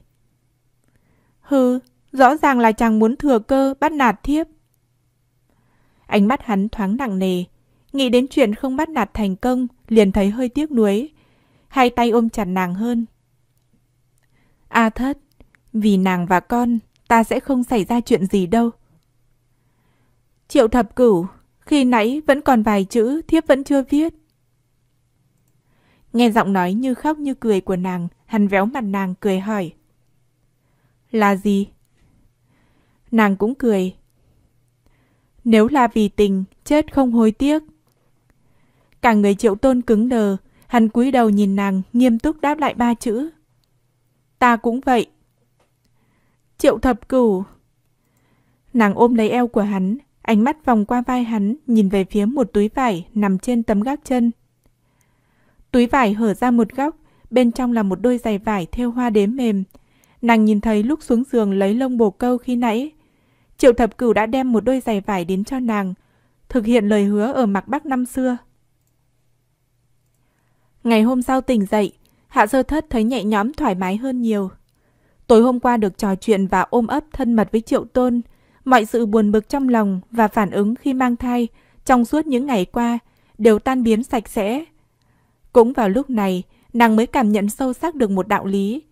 Speaker 1: Hừ, Rõ ràng là chàng muốn thừa cơ bắt nạt thiếp. Ánh mắt hắn thoáng nặng nề, nghĩ đến chuyện không bắt nạt thành công, liền thấy hơi tiếc nuối. Hai tay ôm chặt nàng hơn. A thất, vì nàng và con, ta sẽ không xảy ra chuyện gì đâu. Triệu thập cửu, khi nãy vẫn còn vài chữ thiếp vẫn chưa viết. Nghe giọng nói như khóc như cười của nàng, hắn véo mặt nàng cười hỏi. Là gì? nàng cũng cười. Nếu là vì tình, chết không hối tiếc. Cả người triệu tôn cứng đờ, hắn cúi đầu nhìn nàng nghiêm túc đáp lại ba chữ. Ta cũng vậy. Triệu thập cửu. Nàng ôm lấy eo của hắn, ánh mắt vòng qua vai hắn, nhìn về phía một túi vải nằm trên tấm gác chân. Túi vải hở ra một góc, bên trong là một đôi giày vải theo hoa đếm mềm. Nàng nhìn thấy lúc xuống giường lấy lông bồ câu khi nãy, Triệu Thập Cửu đã đem một đôi giày vải đến cho nàng, thực hiện lời hứa ở mặc Bắc năm xưa. Ngày hôm sau tỉnh dậy, Hạ Sơ Thất thấy nhẹ nhõm thoải mái hơn nhiều. Tối hôm qua được trò chuyện và ôm ấp thân mật với Triệu Tôn, mọi sự buồn bực trong lòng và phản ứng khi mang thai trong suốt những ngày qua đều tan biến sạch sẽ. Cũng vào lúc này, nàng mới cảm nhận sâu sắc được một đạo lý.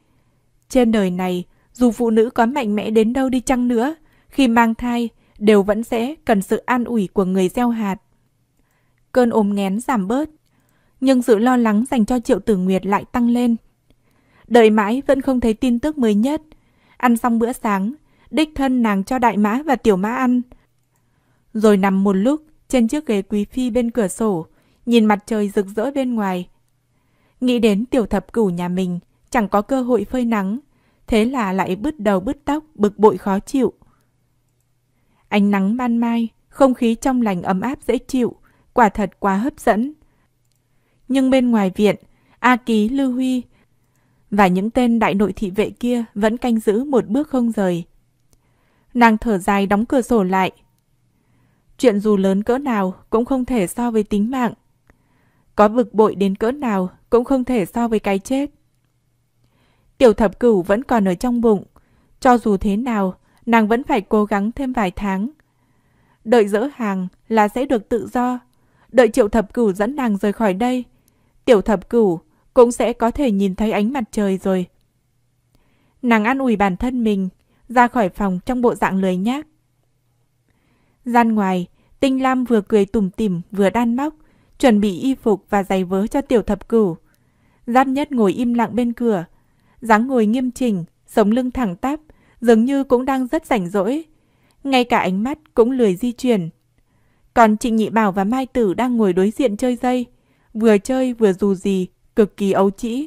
Speaker 1: Trên đời này, dù phụ nữ có mạnh mẽ đến đâu đi chăng nữa, khi mang thai đều vẫn sẽ cần sự an ủi của người gieo hạt. Cơn ốm nghén giảm bớt, nhưng sự lo lắng dành cho Triệu Tử Nguyệt lại tăng lên. Đợi mãi vẫn không thấy tin tức mới nhất. Ăn xong bữa sáng, đích thân nàng cho đại mã và tiểu mã ăn. Rồi nằm một lúc trên chiếc ghế quý phi bên cửa sổ, nhìn mặt trời rực rỡ bên ngoài. Nghĩ đến tiểu thập cửu nhà mình, chẳng có cơ hội phơi nắng, thế là lại bứt đầu bứt tóc, bực bội khó chịu. Ánh nắng ban mai, không khí trong lành ấm áp dễ chịu, quả thật quá hấp dẫn. Nhưng bên ngoài viện, A Ký Lưu Huy và những tên đại nội thị vệ kia vẫn canh giữ một bước không rời. Nàng thở dài đóng cửa sổ lại. Chuyện dù lớn cỡ nào cũng không thể so với tính mạng. Có bực bội đến cỡ nào cũng không thể so với cái chết. Tiểu thập cửu vẫn còn ở trong bụng. Cho dù thế nào, nàng vẫn phải cố gắng thêm vài tháng. Đợi dỡ hàng là sẽ được tự do. Đợi triệu thập cửu dẫn nàng rời khỏi đây. Tiểu thập cửu cũng sẽ có thể nhìn thấy ánh mặt trời rồi. Nàng an ủi bản thân mình, ra khỏi phòng trong bộ dạng lười nhác. Gian ngoài, Tinh Lam vừa cười tủm tỉm vừa đan móc, chuẩn bị y phục và giày vớ cho tiểu thập cửu. Giáp nhất ngồi im lặng bên cửa, dáng ngồi nghiêm chỉnh, sống lưng thẳng tắp, dường như cũng đang rất rảnh rỗi. Ngay cả ánh mắt cũng lười di chuyển. Còn Trịnh Nhị Bảo và Mai Tử đang ngồi đối diện chơi dây. Vừa chơi vừa dù gì, cực kỳ ấu trĩ.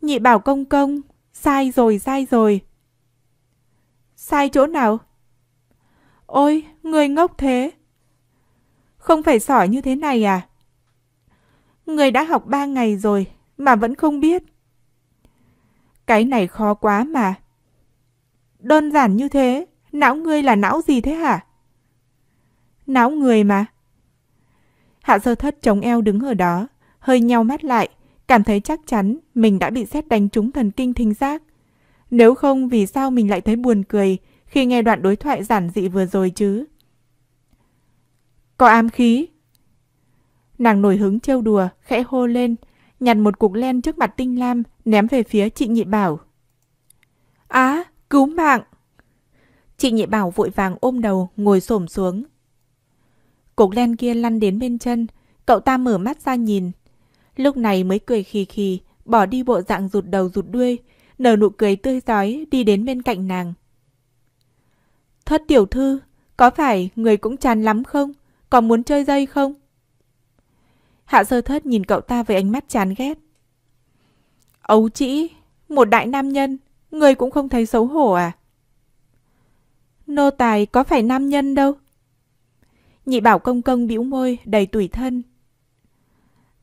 Speaker 1: Nhị Bảo công công, sai rồi, sai rồi. Sai chỗ nào? Ôi, người ngốc thế. Không phải sỏi như thế này à? Người đã học ba ngày rồi mà vẫn không biết. Cái này khó quá mà. Đơn giản như thế, não ngươi là não gì thế hả? Não người mà. Hạ sơ thất chống eo đứng ở đó, hơi nhau mắt lại, cảm thấy chắc chắn mình đã bị xét đánh trúng thần kinh thính giác. Nếu không vì sao mình lại thấy buồn cười khi nghe đoạn đối thoại giản dị vừa rồi chứ? Có ám khí. Nàng nổi hứng trêu đùa, khẽ hô lên, nhặt một cục len trước mặt tinh lam, ném về phía chị nhị bảo. Á! À, Cứu mạng! Chị nhị bảo vội vàng ôm đầu, ngồi xổm xuống. Cục len kia lăn đến bên chân, cậu ta mở mắt ra nhìn. Lúc này mới cười khì khì, bỏ đi bộ dạng rụt đầu rụt đuôi, nở nụ cười tươi giói đi đến bên cạnh nàng. Thất tiểu thư, có phải người cũng chán lắm không? có muốn chơi dây không? Hạ sơ thất nhìn cậu ta với ánh mắt chán ghét. Ấu chỉ, một đại nam nhân, Người cũng không thấy xấu hổ à? Nô tài có phải nam nhân đâu. Nhị bảo công công bĩu môi, đầy tủi thân.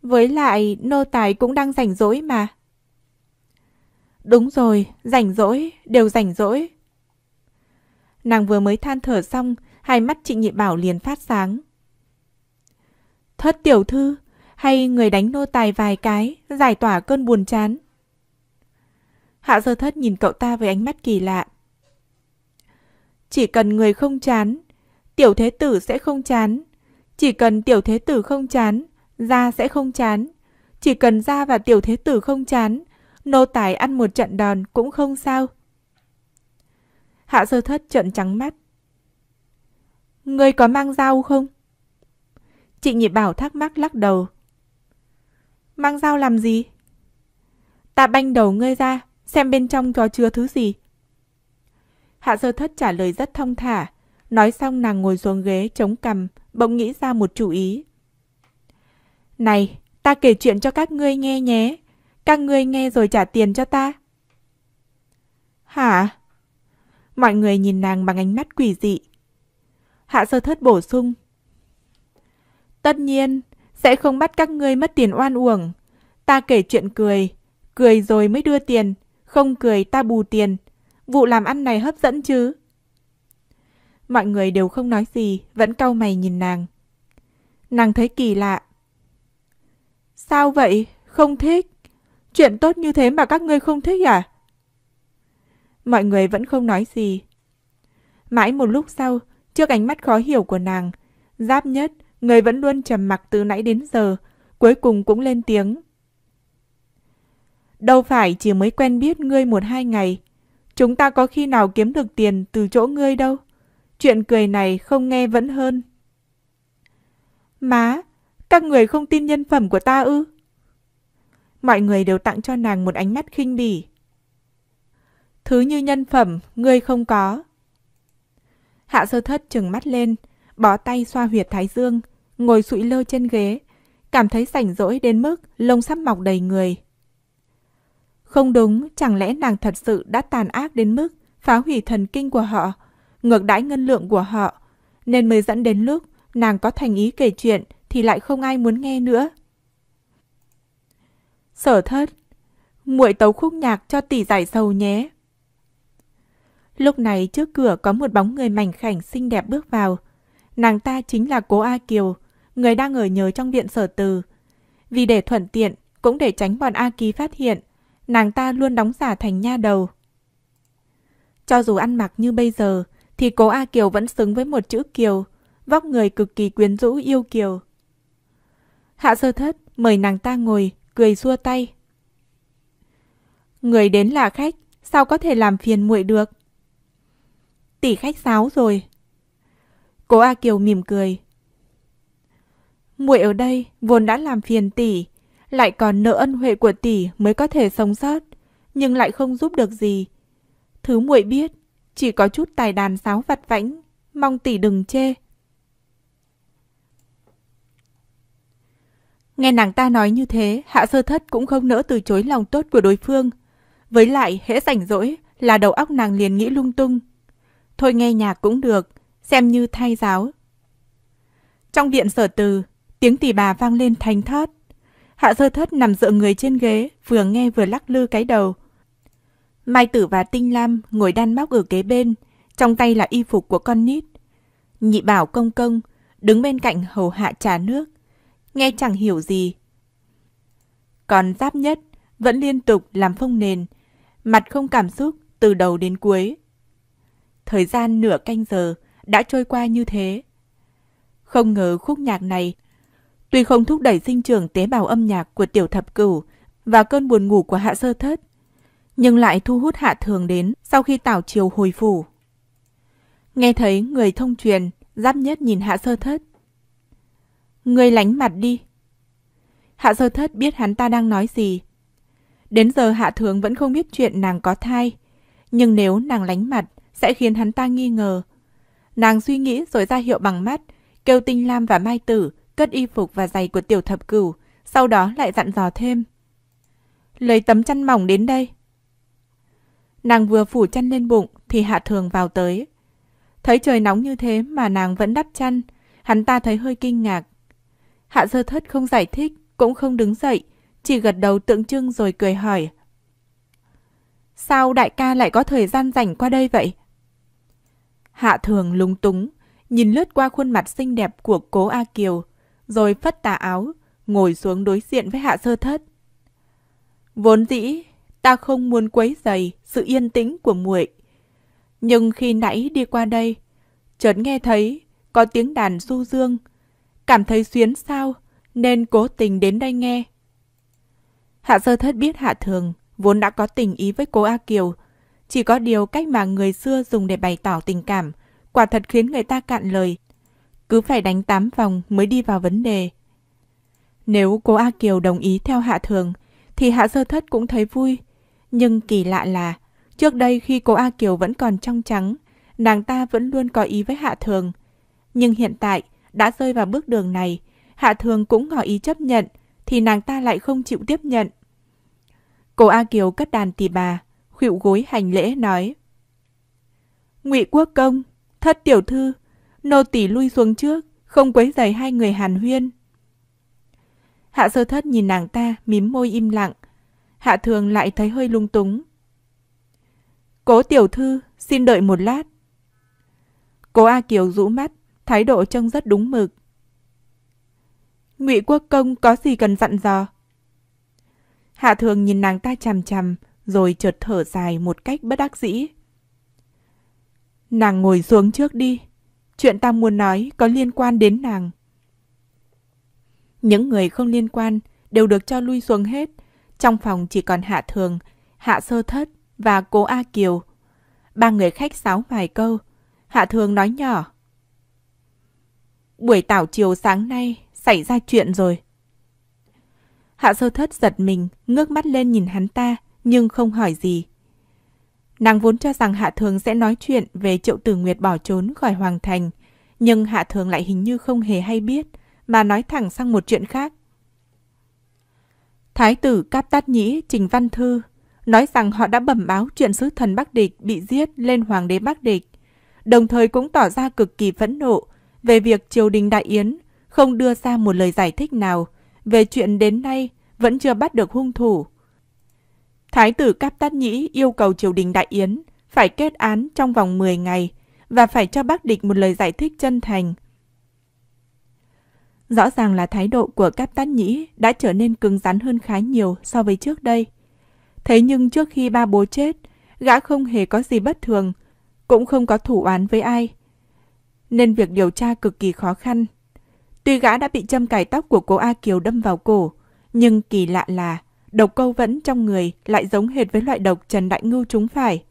Speaker 1: Với lại, nô tài cũng đang rảnh rỗi mà. Đúng rồi, rảnh rỗi, đều rảnh rỗi. Nàng vừa mới than thở xong, hai mắt chị nhị bảo liền phát sáng. Thất tiểu thư, hay người đánh nô tài vài cái, giải tỏa cơn buồn chán. Hạ sơ thất nhìn cậu ta với ánh mắt kỳ lạ. Chỉ cần người không chán, tiểu thế tử sẽ không chán. Chỉ cần tiểu thế tử không chán, gia sẽ không chán. Chỉ cần gia và tiểu thế tử không chán, nô tài ăn một trận đòn cũng không sao. Hạ sơ thất trợn trắng mắt. người có mang dao không? Chị nhị bảo thắc mắc lắc đầu. Mang dao làm gì? Ta banh đầu ngươi ra, xem bên trong có chứa thứ gì. Hạ sơ thất trả lời rất thông thả, nói xong nàng ngồi xuống ghế chống cằm, bỗng nghĩ ra một chủ ý. Này, ta kể chuyện cho các ngươi nghe nhé, các ngươi nghe rồi trả tiền cho ta. Hả? Mọi người nhìn nàng bằng ánh mắt quỷ dị. Hạ sơ thất bổ sung. Tất nhiên, sẽ không bắt các ngươi mất tiền oan uổng. Ta kể chuyện cười, cười rồi mới đưa tiền, không cười ta bù tiền. Vụ làm ăn này hấp dẫn chứ? Mọi người đều không nói gì, vẫn cau mày nhìn nàng. Nàng thấy kỳ lạ. Sao vậy? Không thích. Chuyện tốt như thế mà các ngươi không thích à? Mọi người vẫn không nói gì. Mãi một lúc sau, trước ánh mắt khó hiểu của nàng, Giáp nhất, người vẫn luôn trầm mặc từ nãy đến giờ, cuối cùng cũng lên tiếng. Đâu phải chỉ mới quen biết ngươi một hai ngày. Chúng ta có khi nào kiếm được tiền từ chỗ ngươi đâu. Chuyện cười này không nghe vẫn hơn. Má, các người không tin nhân phẩm của ta ư? Mọi người đều tặng cho nàng một ánh mắt khinh bỉ. Thứ như nhân phẩm, ngươi không có. Hạ sơ thất trừng mắt lên, bó tay xoa huyệt thái dương, ngồi sụi lơ trên ghế, cảm thấy sảnh rỗi đến mức lông sắp mọc đầy người, không đúng, chẳng lẽ nàng thật sự đã tàn ác đến mức phá hủy thần kinh của họ, ngược đãi ngân lượng của họ, nên mới dẫn đến lúc nàng có thành ý kể chuyện thì lại không ai muốn nghe nữa. Sở thất, muội tấu khúc nhạc cho tỷ giải sầu nhé. Lúc này trước cửa có một bóng người mảnh khảnh xinh đẹp bước vào. Nàng ta chính là cố A Kiều, người đang ở nhớ trong viện sở từ. Vì để thuận tiện, cũng để tránh bọn A kỳ phát hiện, nàng ta luôn đóng giả thành nha đầu. Cho dù ăn mặc như bây giờ, thì cố A Kiều vẫn xứng với một chữ Kiều, vóc người cực kỳ quyến rũ yêu Kiều. Hạ sơ thất mời nàng ta ngồi, cười xua tay. Người đến là khách, sao có thể làm phiền muội được? Tỷ khách sáo rồi. Cố A Kiều mỉm cười. Muội ở đây vốn đã làm phiền tỷ, lại còn nợ ân huệ của tỷ mới có thể sống sót, nhưng lại không giúp được gì. Thứ muội biết, chỉ có chút tài đàn sáo vặt vãnh, mong tỷ đừng chê. Nghe nàng ta nói như thế, hạ sơ thất cũng không nỡ từ chối lòng tốt của đối phương. Với lại, hễ rảnh rỗi là đầu óc nàng liền nghĩ lung tung. Thôi nghe nhạc cũng được, xem như thay giáo. Trong viện sở từ, tiếng tỷ bà vang lên thanh thót. Hạ sơ thất nằm dựa người trên ghế, vừa nghe vừa lắc lư cái đầu. Mai Tử và Tinh Lam ngồi đan móc ở kế bên, trong tay là y phục của con nít. Nhị bảo công công, đứng bên cạnh hầu hạ trà nước, nghe chẳng hiểu gì. Còn giáp nhất, vẫn liên tục làm phông nền, mặt không cảm xúc từ đầu đến cuối. Thời gian nửa canh giờ đã trôi qua như thế. Không ngờ khúc nhạc này Tuy không thúc đẩy sinh trưởng tế bào âm nhạc của tiểu thập cửu và cơn buồn ngủ của hạ sơ thất, nhưng lại thu hút hạ thường đến sau khi tảo chiều hồi phủ. Nghe thấy người thông truyền, giáp nhất nhìn hạ sơ thất. Người lánh mặt đi. Hạ sơ thất biết hắn ta đang nói gì. Đến giờ hạ thường vẫn không biết chuyện nàng có thai, nhưng nếu nàng lánh mặt sẽ khiến hắn ta nghi ngờ. Nàng suy nghĩ rồi ra hiệu bằng mắt, kêu Tinh Lam và Mai Tử cất y phục và giày của tiểu thập cửu, sau đó lại dặn dò thêm. Lấy tấm chăn mỏng đến đây. Nàng vừa phủ chăn lên bụng thì Hạ Thường vào tới. Thấy trời nóng như thế mà nàng vẫn đắp chăn, hắn ta thấy hơi kinh ngạc. Hạ Sơ Thất không giải thích, cũng không đứng dậy, chỉ gật đầu tượng trưng rồi cười hỏi. Sao đại ca lại có thời gian rảnh qua đây vậy? Hạ Thường lúng túng, nhìn lướt qua khuôn mặt xinh đẹp của cố A Kiều, rồi phất tà áo, ngồi xuống đối diện với hạ sơ thất. Vốn dĩ, ta không muốn quấy dày sự yên tĩnh của muội. Nhưng khi nãy đi qua đây, chợt nghe thấy có tiếng đàn du dương, cảm thấy xuyến sao nên cố tình đến đây nghe. Hạ sơ thất biết hạ thường vốn đã có tình ý với cô A Kiều, chỉ có điều cách mà người xưa dùng để bày tỏ tình cảm quả thật khiến người ta cạn lời cứ phải đánh tám vòng mới đi vào vấn đề. Nếu cô A Kiều đồng ý theo Hạ Thường, thì Hạ Sơ Thất cũng thấy vui. Nhưng kỳ lạ là, trước đây khi cô A Kiều vẫn còn trong trắng, nàng ta vẫn luôn có ý với Hạ Thường. Nhưng hiện tại, đã rơi vào bước đường này, Hạ Thường cũng ngỏ ý chấp nhận, thì nàng ta lại không chịu tiếp nhận. Cô A Kiều cất đàn tỳ bà, khuỵu gối hành lễ nói. ngụy quốc công, thất tiểu thư, nô tỳ lui xuống trước, không quấy rầy hai người hàn huyên. Hạ sơ thất nhìn nàng ta, mím môi im lặng. Hạ thường lại thấy hơi lung túng. Cố tiểu thư, xin đợi một lát. Cố A Kiều rũ mắt, thái độ trông rất đúng mực. Ngụy Quốc Công có gì cần dặn dò? Hạ thường nhìn nàng ta chằm chằm, rồi chợt thở dài một cách bất đắc dĩ. Nàng ngồi xuống trước đi chuyện ta muốn nói có liên quan đến nàng. Những người không liên quan đều được cho lui xuống hết. Trong phòng chỉ còn Hạ Thường, Hạ Sơ Thất và cố A Kiều. Ba người khách sáo vài câu. Hạ Thường nói nhỏ. Buổi tảo chiều sáng nay xảy ra chuyện rồi. Hạ Sơ Thất giật mình, ngước mắt lên nhìn hắn ta, nhưng không hỏi gì. Nàng vốn cho rằng Hạ Thường sẽ nói chuyện về Triệu Tử Nguyệt bỏ trốn khỏi Hoàng Thành, nhưng Hạ Thường lại hình như không hề hay biết, mà nói thẳng sang một chuyện khác. Thái tử Cáp Tát Nhĩ Trình Văn Thư nói rằng họ đã bẩm báo chuyện sứ thần Bắc Địch bị giết lên Hoàng đế Bắc Địch, đồng thời cũng tỏ ra cực kỳ phẫn nộ về việc triều đình Đại Yến không đưa ra một lời giải thích nào về chuyện đến nay vẫn chưa bắt được hung thủ Thái tử Cáp Tát Nhĩ yêu cầu triều đình Đại Yến phải kết án trong vòng 10 ngày và phải cho bác địch một lời giải thích chân thành. Rõ ràng là thái độ của Cáp Tát Nhĩ đã trở nên cứng rắn hơn khá nhiều so với trước đây. Thế nhưng trước khi ba bố chết, gã không hề có gì bất thường, cũng không có thủ án với ai. Nên việc điều tra cực kỳ khó khăn. Tuy gã đã bị châm cài tóc của cô A Kiều đâm vào cổ, nhưng kỳ lạ là độc câu vẫn trong người lại giống hệt với loại độc Trần Đại Ngưu trúng phải.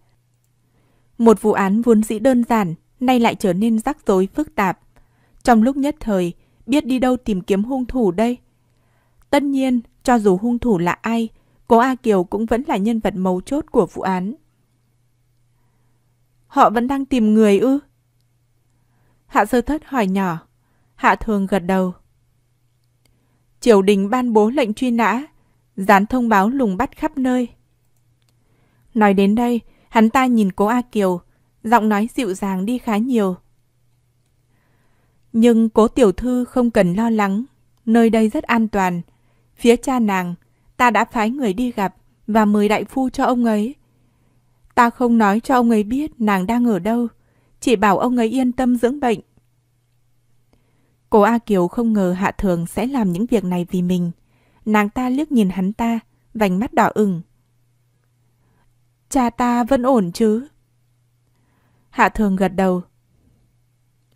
Speaker 1: Một vụ án vốn dĩ đơn giản, nay lại trở nên rắc rối phức tạp. Trong lúc nhất thời, biết đi đâu tìm kiếm hung thủ đây? Tất nhiên, cho dù hung thủ là ai, cố A Kiều cũng vẫn là nhân vật mấu chốt của vụ án. Họ vẫn đang tìm người ư? Hạ sơ thất hỏi nhỏ. Hạ thường gật đầu. Triều đình ban bố lệnh truy nã, dán thông báo lùng bắt khắp nơi. Nói đến đây, hắn ta nhìn cố A Kiều, giọng nói dịu dàng đi khá nhiều. Nhưng cố tiểu thư không cần lo lắng, nơi đây rất an toàn. Phía cha nàng, ta đã phái người đi gặp và mời đại phu cho ông ấy. Ta không nói cho ông ấy biết nàng đang ở đâu, chỉ bảo ông ấy yên tâm dưỡng bệnh. Cô A Kiều không ngờ Hạ Thường sẽ làm những việc này vì mình. Nàng ta liếc nhìn hắn ta, vành mắt đỏ ửng. Cha ta vẫn ổn chứ? Hạ thường gật đầu.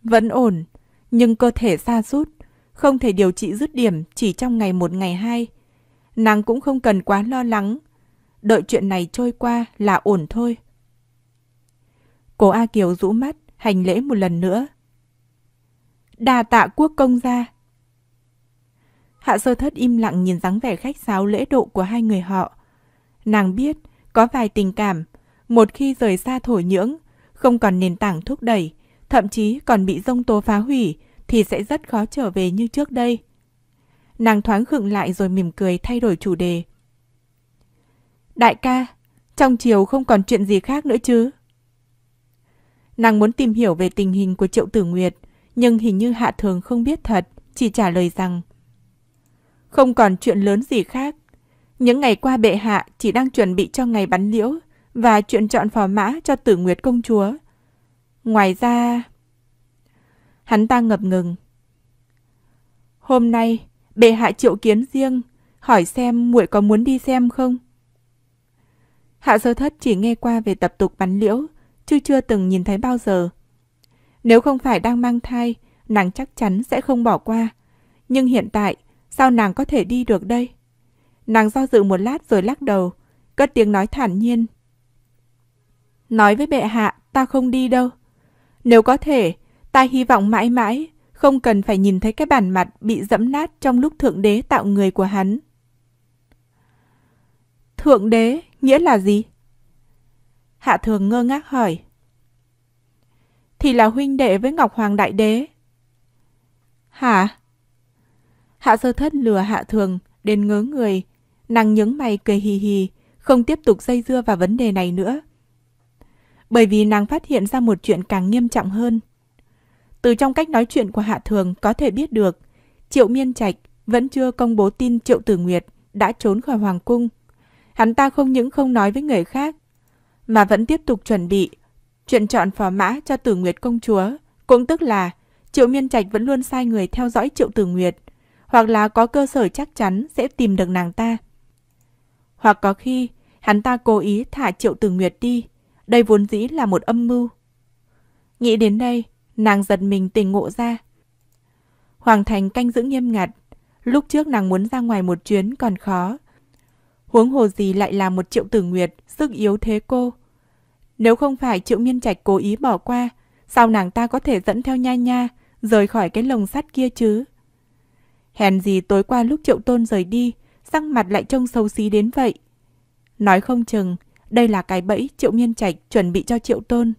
Speaker 1: Vẫn ổn, nhưng cơ thể xa sút không thể điều trị dứt điểm chỉ trong ngày một ngày hai. Nàng cũng không cần quá lo lắng, đợi chuyện này trôi qua là ổn thôi. cô A Kiều rũ mắt, hành lễ một lần nữa. Đà tạ quốc công gia. Hạ sơ thất im lặng nhìn dáng vẻ khách sáo lễ độ của hai người họ. Nàng biết, có vài tình cảm, một khi rời xa thổ nhưỡng, không còn nền tảng thúc đẩy, thậm chí còn bị rông tố phá hủy, thì sẽ rất khó trở về như trước đây. Nàng thoáng khựng lại rồi mỉm cười thay đổi chủ đề. Đại ca, trong chiều không còn chuyện gì khác nữa chứ? Nàng muốn tìm hiểu về tình hình của Triệu Tử Nguyệt, nhưng hình như Hạ Thường không biết thật, chỉ trả lời rằng không còn chuyện lớn gì khác. Những ngày qua bệ hạ chỉ đang chuẩn bị cho ngày bắn liễu và chuyện chọn phò mã cho tử nguyệt công chúa. Ngoài ra... Hắn ta ngập ngừng. Hôm nay, bệ hạ triệu kiến riêng, hỏi xem muội có muốn đi xem không? Hạ sơ thất chỉ nghe qua về tập tục bắn liễu, chứ chưa từng nhìn thấy bao giờ. Nếu không phải đang mang thai, nàng chắc chắn sẽ không bỏ qua. Nhưng hiện tại, Sao nàng có thể đi được đây? Nàng do dự một lát rồi lắc đầu, cất tiếng nói thản nhiên. Nói với bệ hạ, ta không đi đâu. Nếu có thể, ta hy vọng mãi mãi, không cần phải nhìn thấy cái bản mặt bị dẫm nát trong lúc Thượng Đế tạo người của hắn. Thượng Đế nghĩa là gì? Hạ Thường ngơ ngác hỏi. Thì là huynh đệ với Ngọc Hoàng Đại Đế. Hả? Hạ sơ thất lừa hạ thường, đến ngớ người. Nàng nhướng mày cười hì hì, không tiếp tục dây dưa vào vấn đề này nữa. Bởi vì nàng phát hiện ra một chuyện càng nghiêm trọng hơn. Từ trong cách nói chuyện của Hạ Thường có thể biết được, Triệu Miên Trạch vẫn chưa công bố tin Triệu Tử Nguyệt đã trốn khỏi Hoàng Cung. Hắn ta không những không nói với người khác, mà vẫn tiếp tục chuẩn bị chuyện chọn phò mã cho Tử Nguyệt công chúa, cũng tức là Triệu Miên Trạch vẫn luôn sai người theo dõi Triệu Tử Nguyệt, hoặc là có cơ sở chắc chắn sẽ tìm được nàng ta. Hoặc có khi, hắn ta cố ý thả Triệu Tử Nguyệt đi, đây vốn dĩ là một âm mưu. Nghĩ đến đây, nàng giật mình tỉnh ngộ ra. Hoàng Thành canh giữ nghiêm ngặt, lúc trước nàng muốn ra ngoài một chuyến còn khó. Huống hồ gì lại là một Triệu Tử Nguyệt, sức yếu thế cô. Nếu không phải Triệu Miên Trạch cố ý bỏ qua, sao nàng ta có thể dẫn theo nha nha, rời khỏi cái lồng sắt kia chứ? Hèn gì tối qua lúc triệu tôn rời đi, răng mặt lại trông xấu xí đến vậy. Nói không chừng, đây là cái bẫy triệu miên trạch chuẩn bị cho triệu tôn.